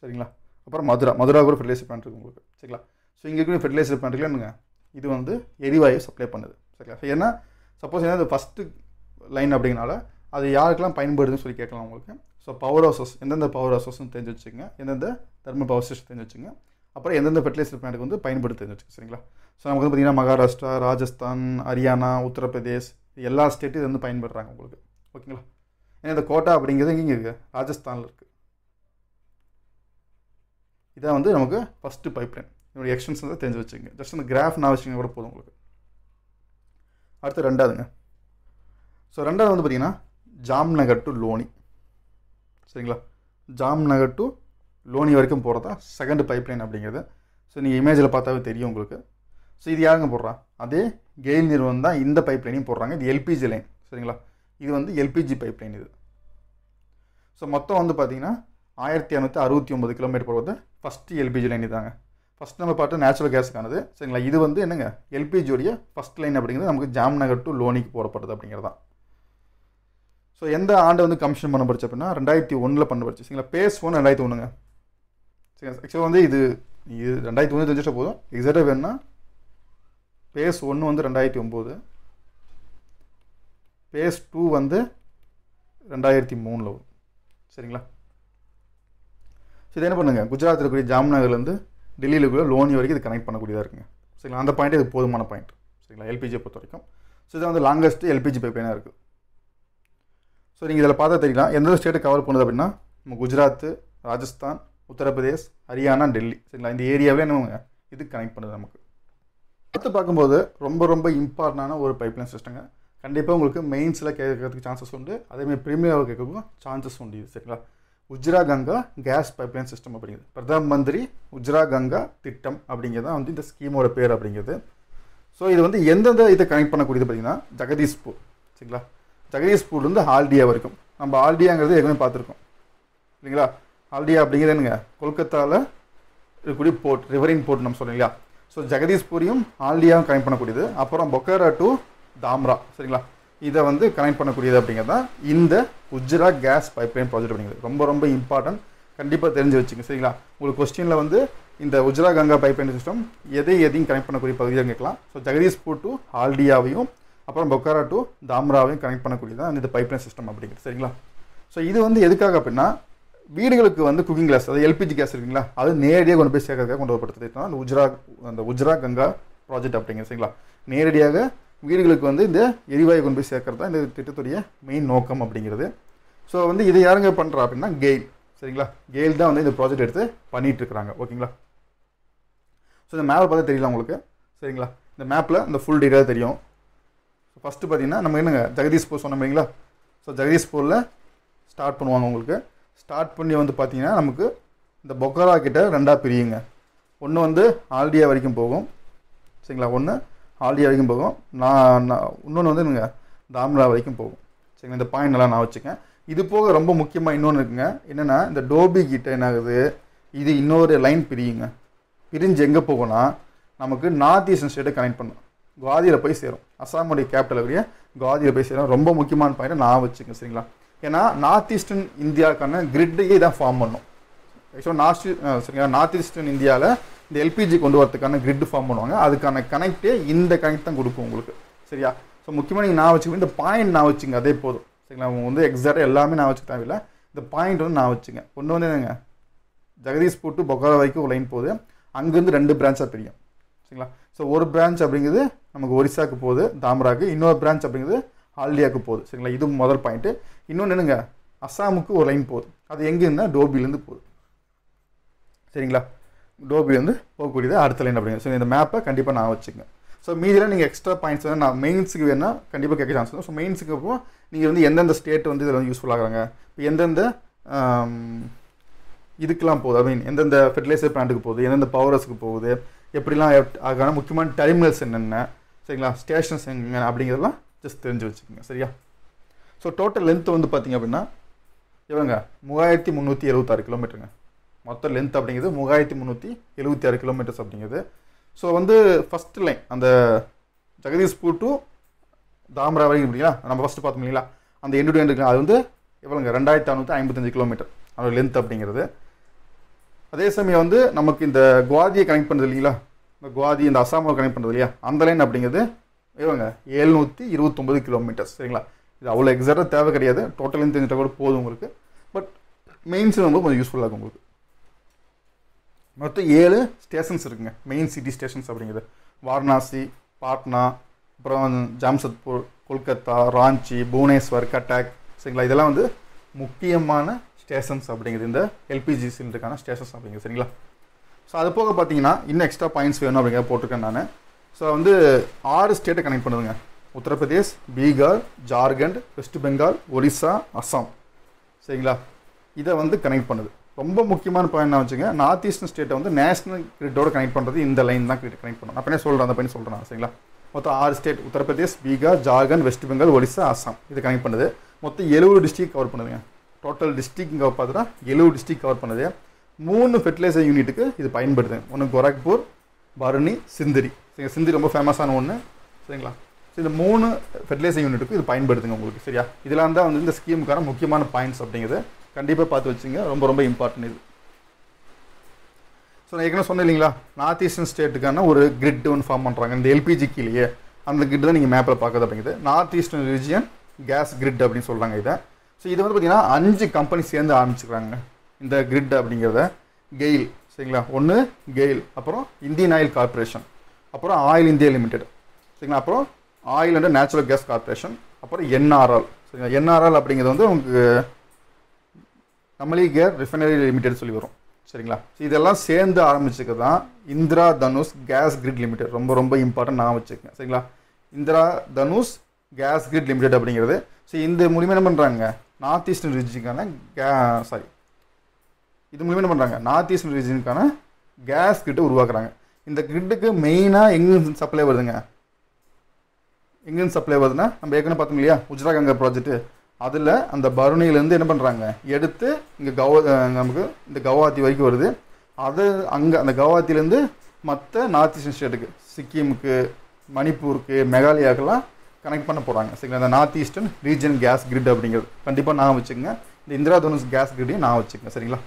சரிங்களா அப்புறம் மதுரா மதுரா கூட ஃபெர்டிலைசர் பிளான்ட் இருக்குது உங்களுக்கு சரிங்களா ஸோ இங்கே கூட ஃபெர்டிலைசர் பிளான்ட் என்னங்க இது வந்து எரிவாயு சப்ளை பண்ணுது சரிங்களா ஸோ ஏன்னா சப்போஸ் ஏன்னா அது ஃபஸ்ட்டு லைன் அப்படிங்கனால அது யாருக்கெல்லாம் பயன்படுதுன்னு சொல்லி கேட்கலாம் உங்களுக்கு ஸோ பவர் ஹவுசஸ் எந்தெந்த பவர் ஹவுசஸ்ன்னு தெரிஞ்சு வச்சுக்கோங்க எந்தெந்த தெர்மல் பவர் ஸ்டேஷன் தெரிஞ்சு வச்சுங்க அப்புறம் எந்தெந்த ஃபெர்டிலைசர் பிளான்ட் வந்து பயன்படுத்தி தெரிஞ்சு வச்சுங்க சரிங்களா ஸோ நமக்கு வந்து பார்த்திங்கன்னா மகாராஷ்டிரா ராஜஸ்தான் ஹரியானா உத்தரப்பிரதேஷ் எல்லா ஸ்டேட்டும் இது வந்து பயன்படுறாங்க உங்களுக்கு ஓகேங்களா ஏன்னா இந்த கோட்டா அப்படிங்கிறது இங்கே இருக்குது ராஜஸ்தானில் இருக்குது இதான் வந்து நமக்கு ஃபஸ்ட்டு பைப் லைன் இதோடைய எக்ஸ்டென்ஷன் தான் தெரிஞ்சு வச்சுங்க ஜஸ்ட் அந்த கிராஃப் நான் வச்சுங்க கூட போதும் உங்களுக்கு அடுத்து ரெண்டாவதுங்க ஸோ ரெண்டாவது வந்து ஜாம் ஜாம்நகர் டு லோனி சரிங்களா ஜாம்நகர் டு லோனி வரைக்கும் போகிறதா செகண்ட் பைப் லைன் அப்படிங்கிறது ஸோ நீங்கள் இமேஜில் பார்த்தாவே தெரியும் உங்களுக்கு ஸோ இது யாருங்க போடுறா அதே கெயில் நிறுவனம் தான் இந்த பைப் லைனையும் போடுறாங்க இது எல்பிஜி லைன் சரிங்களா இது வந்து எல்பிஜி பைப் லைன் இது ஸோ மொத்தம் வந்து பார்த்திங்கன்னா ஆயிரத்தி இரநூத்தி அறுபத்தி ஒம்பது கிலோமீட்டர் போகிறது ஃபஸ்ட்டு எல்பிஜி லைன் இதாங்க ஃபஸ்ட் நம்ம பார்த்து நேச்சுரல் கேஸுக்கானது சரிங்களா இது வந்து என்னங்க எல்பிஜியோடைய ஃபஸ்ட் லைன் அப்படிங்கிறது நமக்கு ஜாம்நகர் டு லோனிக்கு போடப்படுது அப்படிங்கிறதான் ஸோ எந்த ஆண்டு வந்து கமிஷன் பண்ண படிச்சு அப்படின்னா ரெண்டாயிரத்தி ஒன்றில் பண்ண படிச்சு சரிங்களா பேஸ் ஒன் ரெண்டாயிரத்தி ஒன்றுங்க சரிங்களா ஆக்சுவலாக வந்து இது இது ரெண்டாயிரத்தி ஒன்று தெரிஞ்சிட்ட போதும் எக்ஸாக்டாக வேணும்னா பேஸ் ஒன்று வந்து ரெண்டாயிரத்தி ஒம்பது பேஸ் டூ வந்து ரெண்டாயிரத்தி மூணில் வரும் சரிங்களா ஸோ இது என்ன பண்ணுங்க குஜராத்தில் இருக்கக்கூடிய ஜாம்நகர்லேருந்து டெல்லியில் இருக்கிற லோனி வரைக்கும் இது கனெக்ட் பண்ணக்கூடியதாக இருக்குங்க சரிங்களா அந்த பாயிண்ட் இது போதுமான பாயிண்ட் சரிங்களா எல்பிஜியை பொறுத்த வரைக்கும் ஸோ இது வந்து லாங்கஸ்ட் எல்பிஜி பைப்லைனாக இருக்குது ஸோ நீங்கள் இதில் பார்த்தா தெரியலாம் எந்த ஸ்டேட்டு கவர் பண்ணுது அப்படின்னா நம்ம குஜராத் ராஜஸ்தான் உத்தரப்பிரதேஷ் ஹரியானா டெல்லி சரிங்களா இந்த ஏரியாவே என்ன இது கனெக்ட் பண்ணுது நமக்கு அடுத்து பார்க்கும்போது ரொம்ப ரொம்ப இம்பார்ட்டண்டான ஒரு பைப்லைன் சிஸ்டங்க கண்டிப்பாக உங்களுக்கு மெயின்ஸில் கேட்கறதுக்கு சான்சஸ் உண்டு அதேமாதிரி ப்ரீமியாவை கேட்கறதுக்கும் சான்சஸ் உண்டு சரிங்களா உஜ்ரா கங்கா கேஸ் பைப்லைன் சிஸ்டம் அப்படிங்கிறது பிரதம மந்திரி உஜ்ரா கங்கா திட்டம் அப்படிங்கிறது தான் வந்து இந்த ஸ்கீமோட பேர் அப்படிங்கிறது ஸோ இது வந்து எந்தெந்த இதை கனெக்ட் பண்ணக்கூடியது பார்த்தீங்கன்னா ஜெகதீஷ்பூர் சரிங்களா ஜெகதீஷ்பூர்லேருந்து ஹால்டியா வரைக்கும் நம்ம ஆல்டியாங்கிறது எதுவுமே பார்த்துருக்கோம் இல்லைங்களா ஆல்டியா அப்படிங்கிறது என்னங்க கொல்கத்தாவில் இருக்கக்கூடிய போர்ட் ரிவரின் போர்ட் நம்ம சொல்கிறோம் இல்லையா ஸோ ஜெகதீஷ்பூரியும் ஆல்டியாவும் கனெக்ட் பண்ணக்கூடியது அப்புறம் பொக்கேரா டு தாம்ரா சரிங்களா இதை வந்து கனெக்ட் பண்ணக்கூடியது அப்படிங்கிறது தான் இந்த உஜ்ரா கேஸ் பைப்லைன் ப்ராஜெக்ட் அப்படிங்கிறது ரொம்ப ரொம்ப இம்பார்ட்டன்ட் கண்டிப்பாக தெரிஞ்சு வச்சுங்க சரிங்களா உங்களுக்கு கொஸ்டினில் வந்து இந்த உஜ்ரா கங்கா பைப்லைன் சிஸ்டம் எதை எதையும் கனெக்ட் பண்ணக்கூடிய பகுதியாக கேட்கலாம் ஸோ ஜெகதீஷ்பூர் டு ஆல்டியாவையும் அப்புறம் பொக்காரா டு தாம்ராவையும் கனெக்ட் பண்ணக்கூடியதான் இந்த பைப்லைன் சிஸ்டம் அப்படிங்கிறது சரிங்களா ஸோ இது வந்து எதுக்காக அப்படின்னா வீடுகளுக்கு வந்து குக்கிங் கிளாஸ் அதாவது எல்பிஜி கேஸ் இருக்குங்களா அது நேரடியாக கொண்டு போய் சேர்க்கறதுக்காக கொண்டு வரப்படுத்துறது தான் அந்த உஜ்ரா அந்த உஜ்ரா கங்கா ப்ராஜெக்ட் அப்படிங்கிறது சரிங்களா நேரடியாக வீடுகளுக்கு வந்து இந்த எரிவாயு கொண்டு போய் சேர்க்கறது தான் இந்த திட்டத்துடைய மெயின் நோக்கம் அப்படிங்கிறது ஸோ வந்து இதை யாருங்க பண்ணுறா அப்படின்னா கெயில் சரிங்களா கெயில் தான் வந்து இந்த ப்ராஜெக்ட் எடுத்து பண்ணிகிட்டு இருக்கிறாங்க ஓகேங்களா ஸோ இந்த மேப்பை பார்த்தா தெரியல உங்களுக்கு சரிங்களா இந்த மேப்பில் இந்த ஃபுல் டீட்டெயில் தெரியும் ஸோ ஃபஸ்ட்டு பார்த்தீங்கன்னா நம்ம என்னங்க ஜெகதீஷ் போர் சொன்னோம் இல்லைங்களா ஸோ ஜெகதீஷ் போரில் ஸ்டார்ட் பண்ணுவாங்க உங்களுக்கு ஸ்டார்ட் பண்ணி வந்து பார்த்தீங்கன்னா நமக்கு இந்த பொக்காரா கிட்ட ரெண்டாக பிரியுங்க ஒன்று வந்து ஆல்டியா வரைக்கும் போகும் சரிங்களா ஒன்று ஆலியா வரைக்கும் போகும் நான் இன்னொன்று வந்து நீங்கள் தாம்ரா வரைக்கும் போகும் சரிங்களா இந்த பாயிண்ட் நல்லா நான் வச்சுக்கேன் இது போக ரொம்ப முக்கியமாக இன்னொன்று இருக்குங்க என்னென்னா இந்த டோபி கிட்ட என்ன ஆகுது இது இன்னொரு லைன் பிரியுங்க பிரிஞ்சு எங்கே போகும்னா நமக்கு நார்த் ஈஸ்டர்ன் ஸ்டேட்டை கனெக்ட் பண்ணும் குவாதியில் போய் சேரும் அசாமுடைய கேபிட்டல் உரிய குவாதியில் போய் சேரும் ரொம்ப முக்கியமான பாயிண்ட் நான் வச்சுக்கேன் சரிங்களா ஏன்னா நார்த் ஈஸ்டர்ன் இந்தியாவுக்கான கிரிட்டையே தான் ஃபார்ம் பண்ணும் ஆக்சுவலாக நார்த் சரிங்களா நார்த் ஈஸ்டர்ன் இந்தியாவில் இந்த எல்பிஜி கொண்டு வரதுக்கான கிரிட் ஃபார்ம் பண்ணுவாங்க அதுக்கான கனெக்டே இந்த கனெக்ட் தான் கொடுக்கும் உங்களுக்கு சரியா ஸோ முக்கியமாக நீங்கள் நான் வச்சுக்கோங்க இந்த பாயிண்ட் நான் வச்சுங்க அதே போதும் சரிங்களா அவங்க வந்து எக்ஸாக்டாக எல்லாமே நான் வச்சு தேவையில்லை இந்த பாயிண்ட் வந்து நான் வச்சுங்க ஒன்று வந்து என்னங்க ஜெகதீஷ் போட்டு பொக்காரா வரைக்கும் ஒரு லைன் போகுது அங்கேருந்து ரெண்டு பிரான்ச்சாக பிரியும் சரிங்களா ஸோ ஒரு பிரான்ச் அப்படிங்கிறது நமக்கு ஒரிசாக்கு போகுது தாமராக்கு இன்னொரு பிரான்ச் அப்படிங்கிறது ஹால்டியாவுக்கு போகுது சரிங்களா இது முதல் பாயிண்ட்டு இன்னொன்று என்னங்க அஸ்ஸாமுக்கு ஒரு லைன் போகுது அது இருந்தால் டோபிலேருந்து போகுது சரிங்களா டோபி வந்து போகக்கூடியது அடுத்த லைன் அப்படிங்க ஸோ இந்த மேப்பை கண்டிப்பாக நான் வச்சுக்கங்க ஸோ மீதியில் நீங்கள் எக்ஸ்ட்ரா பாயிண்ட்ஸ் வந்து நான் மெயின்ஸுக்கு வேணால் கண்டிப்பாக கேட்க சான்ஸ் ஸோ மெயின்ஸுக்கு அப்புறம் நீங்கள் வந்து எந்தெந்த ஸ்டேட் வந்து இதில் வந்து யூஸ்ஃபுல் ஆகிறாங்க இப்போ எந்தெந்த இதுக்கெலாம் போகுது ஐ மீன் எந்தெந்த ஃபெர்டிலைசர் பிளான்ட்டுக்கு போகுது எந்தெந்த பவர்ஸுக்கு போகுது எப்படிலாம் ஆகணும் முக்கியமான டெர்மினல்ஸ் என்னென்ன சரிங்களா ஸ்டேஷன்ஸ் எங்கே அப்படிங்கிறதெல்லாம் ஜஸ்ட் தெரிஞ்சு வச்சுக்கோங்க சரியா ஸோ டோட்டல் லென்த் வந்து பார்த்திங்க அப்படின்னா எவ்வளோங்க மூவாயிரத்தி முந்நூற்றி எழுபத்தாறு கிலோமீட்டருங்க மொத்த லென்த் அப்படிங்கிறது மூவாயிரத்தி முந்நூற்றி எழுபத்தி ஆறு கிலோமீட்டர்ஸ் அப்படிங்கிறது ஸோ வந்து ஃபஸ்ட் லைன் அந்த ஜெகதீஷ்பூர் டு தாமரா வரைக்கும் இல்லைங்களா நம்ம ஃபஸ்ட்டு பார்த்தோம் இல்லைங்களா அந்த எண்டு டு எண்டு அது வந்து எவ்வளோங்க ரெண்டாயிரத்தி அறநூற்றி ஐம்பத்தஞ்சு கிலோமீட்டர் அதோட லென்த் அப்படிங்கிறது அதே சமயம் வந்து நமக்கு இந்த குவாதியை கனெக்ட் பண்ணுறது இல்லைங்களா இந்த குவாதி இந்த அசாமோட கனெக்ட் பண்ணுறது இல்லையா அந்த லைன் அப்படிங்கிறது எவ்வளோங்க எழுநூற்றி இருபத்தொம்பது கிலோமீட்டர்ஸ் சரிங்களா இது அவ்வளோ எக்ஸாக்டாக தேவை கிடையாது லென்த் தெரிஞ்சிட்டால் கூட போதும் உங்களுக்கு பட் மெயின்ஸ் ரொம்ப கொஞ்சம் யூஸ்ஃபுல்லாக இருக்கும் உங்களுக்கு மொத்தம் ஏழு ஸ்டேஷன்ஸ் இருக்குங்க மெயின் சிட்டி ஸ்டேஷன்ஸ் அப்படிங்கிறது வாரணாசி பாட்னா அப்புறம் ஜாம்சத்பூர் கொல்கத்தா ராஞ்சி புவனேஸ்வர் கட்டாக் சரிங்களா இதெல்லாம் வந்து முக்கியமான ஸ்டேஷன்ஸ் அப்படிங்கிறது இந்த எல்பிஜி சிலிண்டருக்கான ஸ்டேஷன்ஸ் அப்படிங்கிறது சரிங்களா ஸோ அது போக பார்த்தீங்கன்னா இன்னும் எக்ஸ்ட்ரா பாயிண்ட்ஸ் வேணும் அப்படிங்கிற போட்டிருக்கேன் நான் ஸோ வந்து ஆறு ஸ்டேட்டை கனெக்ட் பண்ணுதுங்க உத்தரப்பிரதேஷ் பீகார் ஜார்க்கண்ட் வெஸ்ட் பெங்கால் ஒரிசா அஸ்ஸாம் சரிங்களா இதை வந்து கனெக்ட் பண்ணுது ரொம்ப முக்கியமான பாயிண்ட் என்ன வச்சுங்க நார்த் ஈஸ்டர்ன் ஸ்டேட்டை வந்து நேஷனல் கிரிட்டோட கனெக்ட் பண்ணுறது இந்த லைன் தான் கிரிட் கனெக்ட் பண்ணணும் அப்படியே சொல்கிறேன் அந்த பையன் சொல்கிறேன் சரிங்களா மொத்தம் ஆறு ஸ்டேட் உத்தரப்பிரதேஷ் பீகார் ஜார்க்கண்ட் வெஸ்ட் பெங்கால் ஒடிசா அசாம் இது கனெக்ட் பண்ணுது மொத்தம் எழுபது டிஸ்ட்ரிக் கவர் பண்ணுதுங்க டோட்டல் டிஸ்ட்ரிக் கவர் பார்த்துட்டா எழுபது டிஸ்ட்ரிக் கவர் பண்ணுது மூணு ஃபெர்டிலைசர் யூனிட்டுக்கு இது பயன்படுது ஒன்று கோரக்பூர் பருணி சிந்திரி சரிங்க சிந்திரி ரொம்ப ஃபேமஸான ஒன்று சரிங்களா ஸோ இந்த மூணு ஃபெர்டிலைசர் யூனிட்டுக்கு இது பயன்படுத்துங்க உங்களுக்கு சரியா இதெல்லாம் தான் வந்து இந்த ஸ்கீமுக்கான முக்கியமான பாயிண்ட்ஸ் அப்படிங்கிறது கண்டிப்பாக பார்த்து வச்சுங்க ரொம்ப ரொம்ப இம்பார்ட்டன் இது ஸோ நான் ஏற்கனவே சொன்னேன் இல்லைங்களா நார்த் ஈஸ்டர்ன் ஸ்டேட்டுக்கான ஒரு கிரிட் ஒன்று ஃபார்ம் பண்ணுறாங்க இந்த எல்பிஜி கீழேயே அந்த கிரிட் தான் நீங்கள் மேப்பில் பார்க்குறது அப்படிங்கிறது north eastern region gas grid அப்படின்னு சொல்கிறாங்க இதை ஸோ இது வந்து பார்த்திங்கன்னா அஞ்சு கம்பெனி சேர்ந்து ஆரம்பிச்சுக்கிறாங்க இந்த கிரிட் அப்படிங்கிறத கெயில் சரிங்களா ஒன்று கெயில் அப்புறம் இந்தியன் ஆயில் கார்பரேஷன் அப்புறம் ஆயில் இந்தியா லிமிடெட் சரிங்களா அப்புறம் oil and natural gas corporation அப்புறம் என்ஆர்ஆல் சரிங்களா என்ஆர்ஆல் அப்படிங்கிறது வந்து உங்களுக்கு கமலி கேர் ரிஃபைனரி லிமிடெட் சொல்லி வரும் சரிங்களா இதெல்லாம் சேர்ந்து ஆரம்பிச்சுக்க தான் Indradhanush gas grid limited ரொம்ப ரொம்ப இம்பார்ட்டன்ட் நான் வச்சுருக்கேன் சரிங்களா Indradhanush gas grid limited அப்படிங்கிறது ஸோ இந்த மூலியமாக என்ன பண்ணுறாங்க நார்த் ஈஸ்டர்ன் ரீஜனுக்கான கே சாரி இது மூலியமாக என்ன பண்ணுறாங்க நார்த் ஈஸ்டர்ன் ரீஜனுக்கான கேஸ் கிரிட்டை உருவாக்குறாங்க இந்த கிரிட்டுக்கு மெயினாக எங்கேருந்து சப்ளை வருதுங்க எங்கேருந்து சப்ளை வருதுன்னா நம்ம ஏற்கனவே பார்த்தோம் இல்லையா உஜ்ரா கங்கா ப்ராஜெக்ட்டு அதில் அந்த பருணியிலேருந்து என்ன பண்ணுறாங்க எடுத்து இங்கே கவ நமக்கு இந்த கவாத்தி வரைக்கும் வருது அது அங்கே அந்த கவாத்திலேருந்து மற்ற நார்த் ஈஸ்டர்ன் ஸ்டேட்டுக்கு சிக்கிமுக்கு மணிப்பூருக்கு மெகாலயாக்கெல்லாம் கனெக்ட் பண்ண போகிறாங்க சரிங்களா அந்த north eastern region gas grid அப்படிங்கிறது கண்டிப்பாக நான் வச்சுக்கோங்க இந்த இந்திரா தனுஷ் கேஸ் கிரிட்டையும் நான் வச்சுக்கோங்க சரிங்களா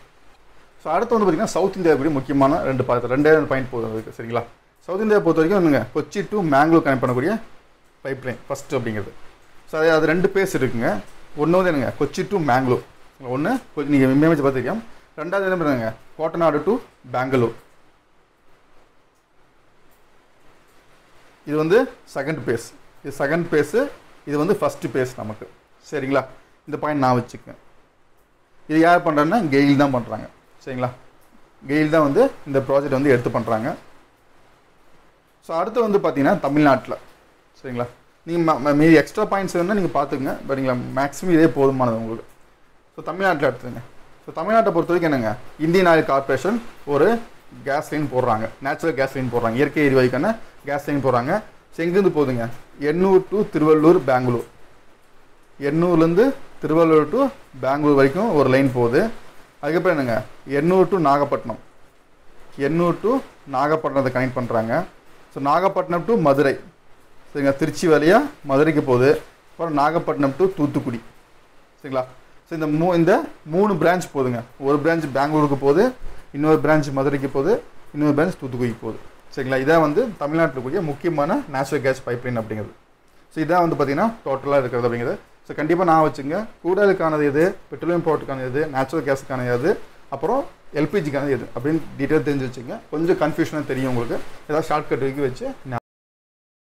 ஸோ அடுத்து வந்து பார்த்திங்கன்னா சவுத் இந்தியா கூட முக்கியமான ரெண்டு பார்த்து ரெண்டே ரெண்டு பாயிண்ட் போதும் இருக்குது சரிங்களா சவுத் இந்தியா பொறுத்த வரைக்கும் என்னங்க கொச்சி டு மேங்களூர் கனெக்ட் பண்ணக்கூடிய பைப் லைன் ஃபஸ்ட்டு அப்படிங்கிறது ஸோ அது அது ரெண்டு பேஸ் இருக்குங்க ஒன்றாவது கொச்சி டு மேங்களூர் ஒன்று நீங்கள் இமேஜ் பார்த்துருக்கேன் ரெண்டாவது என்ன பண்ணுங்க கோட்டநாடு டு பெங்களூர் இது வந்து செகண்ட் பேஸ் இது செகண்ட் பேஸு இது வந்து ஃபஸ்ட்டு பேஸ் நமக்கு சரிங்களா இந்த பாயிண்ட் நான் வச்சுக்கேன் இது யார் பண்ணுறேன்னா கெயில் தான் பண்ணுறாங்க சரிங்களா கெயில் தான் வந்து இந்த ப்ராஜெக்ட் வந்து எடுத்து பண்ணுறாங்க ஸோ அடுத்து வந்து பார்த்திங்கன்னா தமிழ்நாட்டில் சரிங்களா நீங்கள் மீதி எக்ஸ்ட்ரா பாயிண்ட்ஸ் வேணால் நீங்கள் பார்த்துக்குங்க சரிங்களா மேக்ஸிமம் இதே போதுமானது உங்களுக்கு ஸோ தமிழ்நாட்டில் எடுத்துங்க ஸோ தமிழ்நாட்டை பொறுத்த வரைக்கும் என்னங்க இந்தியன் ஆயில் கார்பரேஷன் ஒரு கேஸ் லைன் போடுறாங்க நேச்சுரல் கேஸ் லைன் போடுறாங்க இயற்கை எரிவாயுக்கான கேஸ் லைன் போடுறாங்க ஸோ எங்கேருந்து போகுதுங்க எண்ணூர் டு திருவள்ளூர் பெங்களூர் எண்ணூர்லேருந்து திருவள்ளூர் டு பெங்களூர் வரைக்கும் ஒரு லைன் போகுது அதுக்கப்புறம் என்னங்க எண்ணூர் டு நாகப்பட்டினம் எண்ணூர் டு நாகப்பட்டினத்தை கனெக்ட் பண்ணுறாங்க ஸோ நாகப்பட்டினம் டு மதுரை சரிங்களா திருச்சி வழியாக மதுரைக்கு போகுது அப்புறம் நாகப்பட்டினம் டு தூத்துக்குடி சரிங்களா ஸோ இந்த மூ இந்த மூணு பிரான்ச் போதுங்க ஒரு பிரான்ச் பெங்களூருக்கு போகுது இன்னொரு பிரான்ச் மதுரைக்கு போகுது இன்னொரு பிரான்ச் தூத்துக்குடிக்கு போகுது சரிங்களா இதான் வந்து தமிழ்நாட்டில் இருக்கக்கூடிய முக்கியமான நேச்சுரல் கேஸ் பைப்லைன் அப்படிங்கிறது ஸோ இதான் வந்து பார்த்திங்கன்னா டோட்டலாக இருக்கிறது அப்படிங்கிறது ஸோ கண்டிப்பாக நான் வச்சுங்க கூடலுக்கானது எது பெட்ரோலியம் போர்ட்டுக்கான எது நேச்சுரல் கேஸுக்கான எது அப்புறம் எல்பிஜிக்கானது எது அப்படின்னு டீட்டெயில் தெரிஞ்சு வச்சுங்க கொஞ்சம் கன்ஃபியூஷனாக தெரியும் உங்களுக்கு ஏதாவது ஷார்ட் வரைக்கும் வச்சு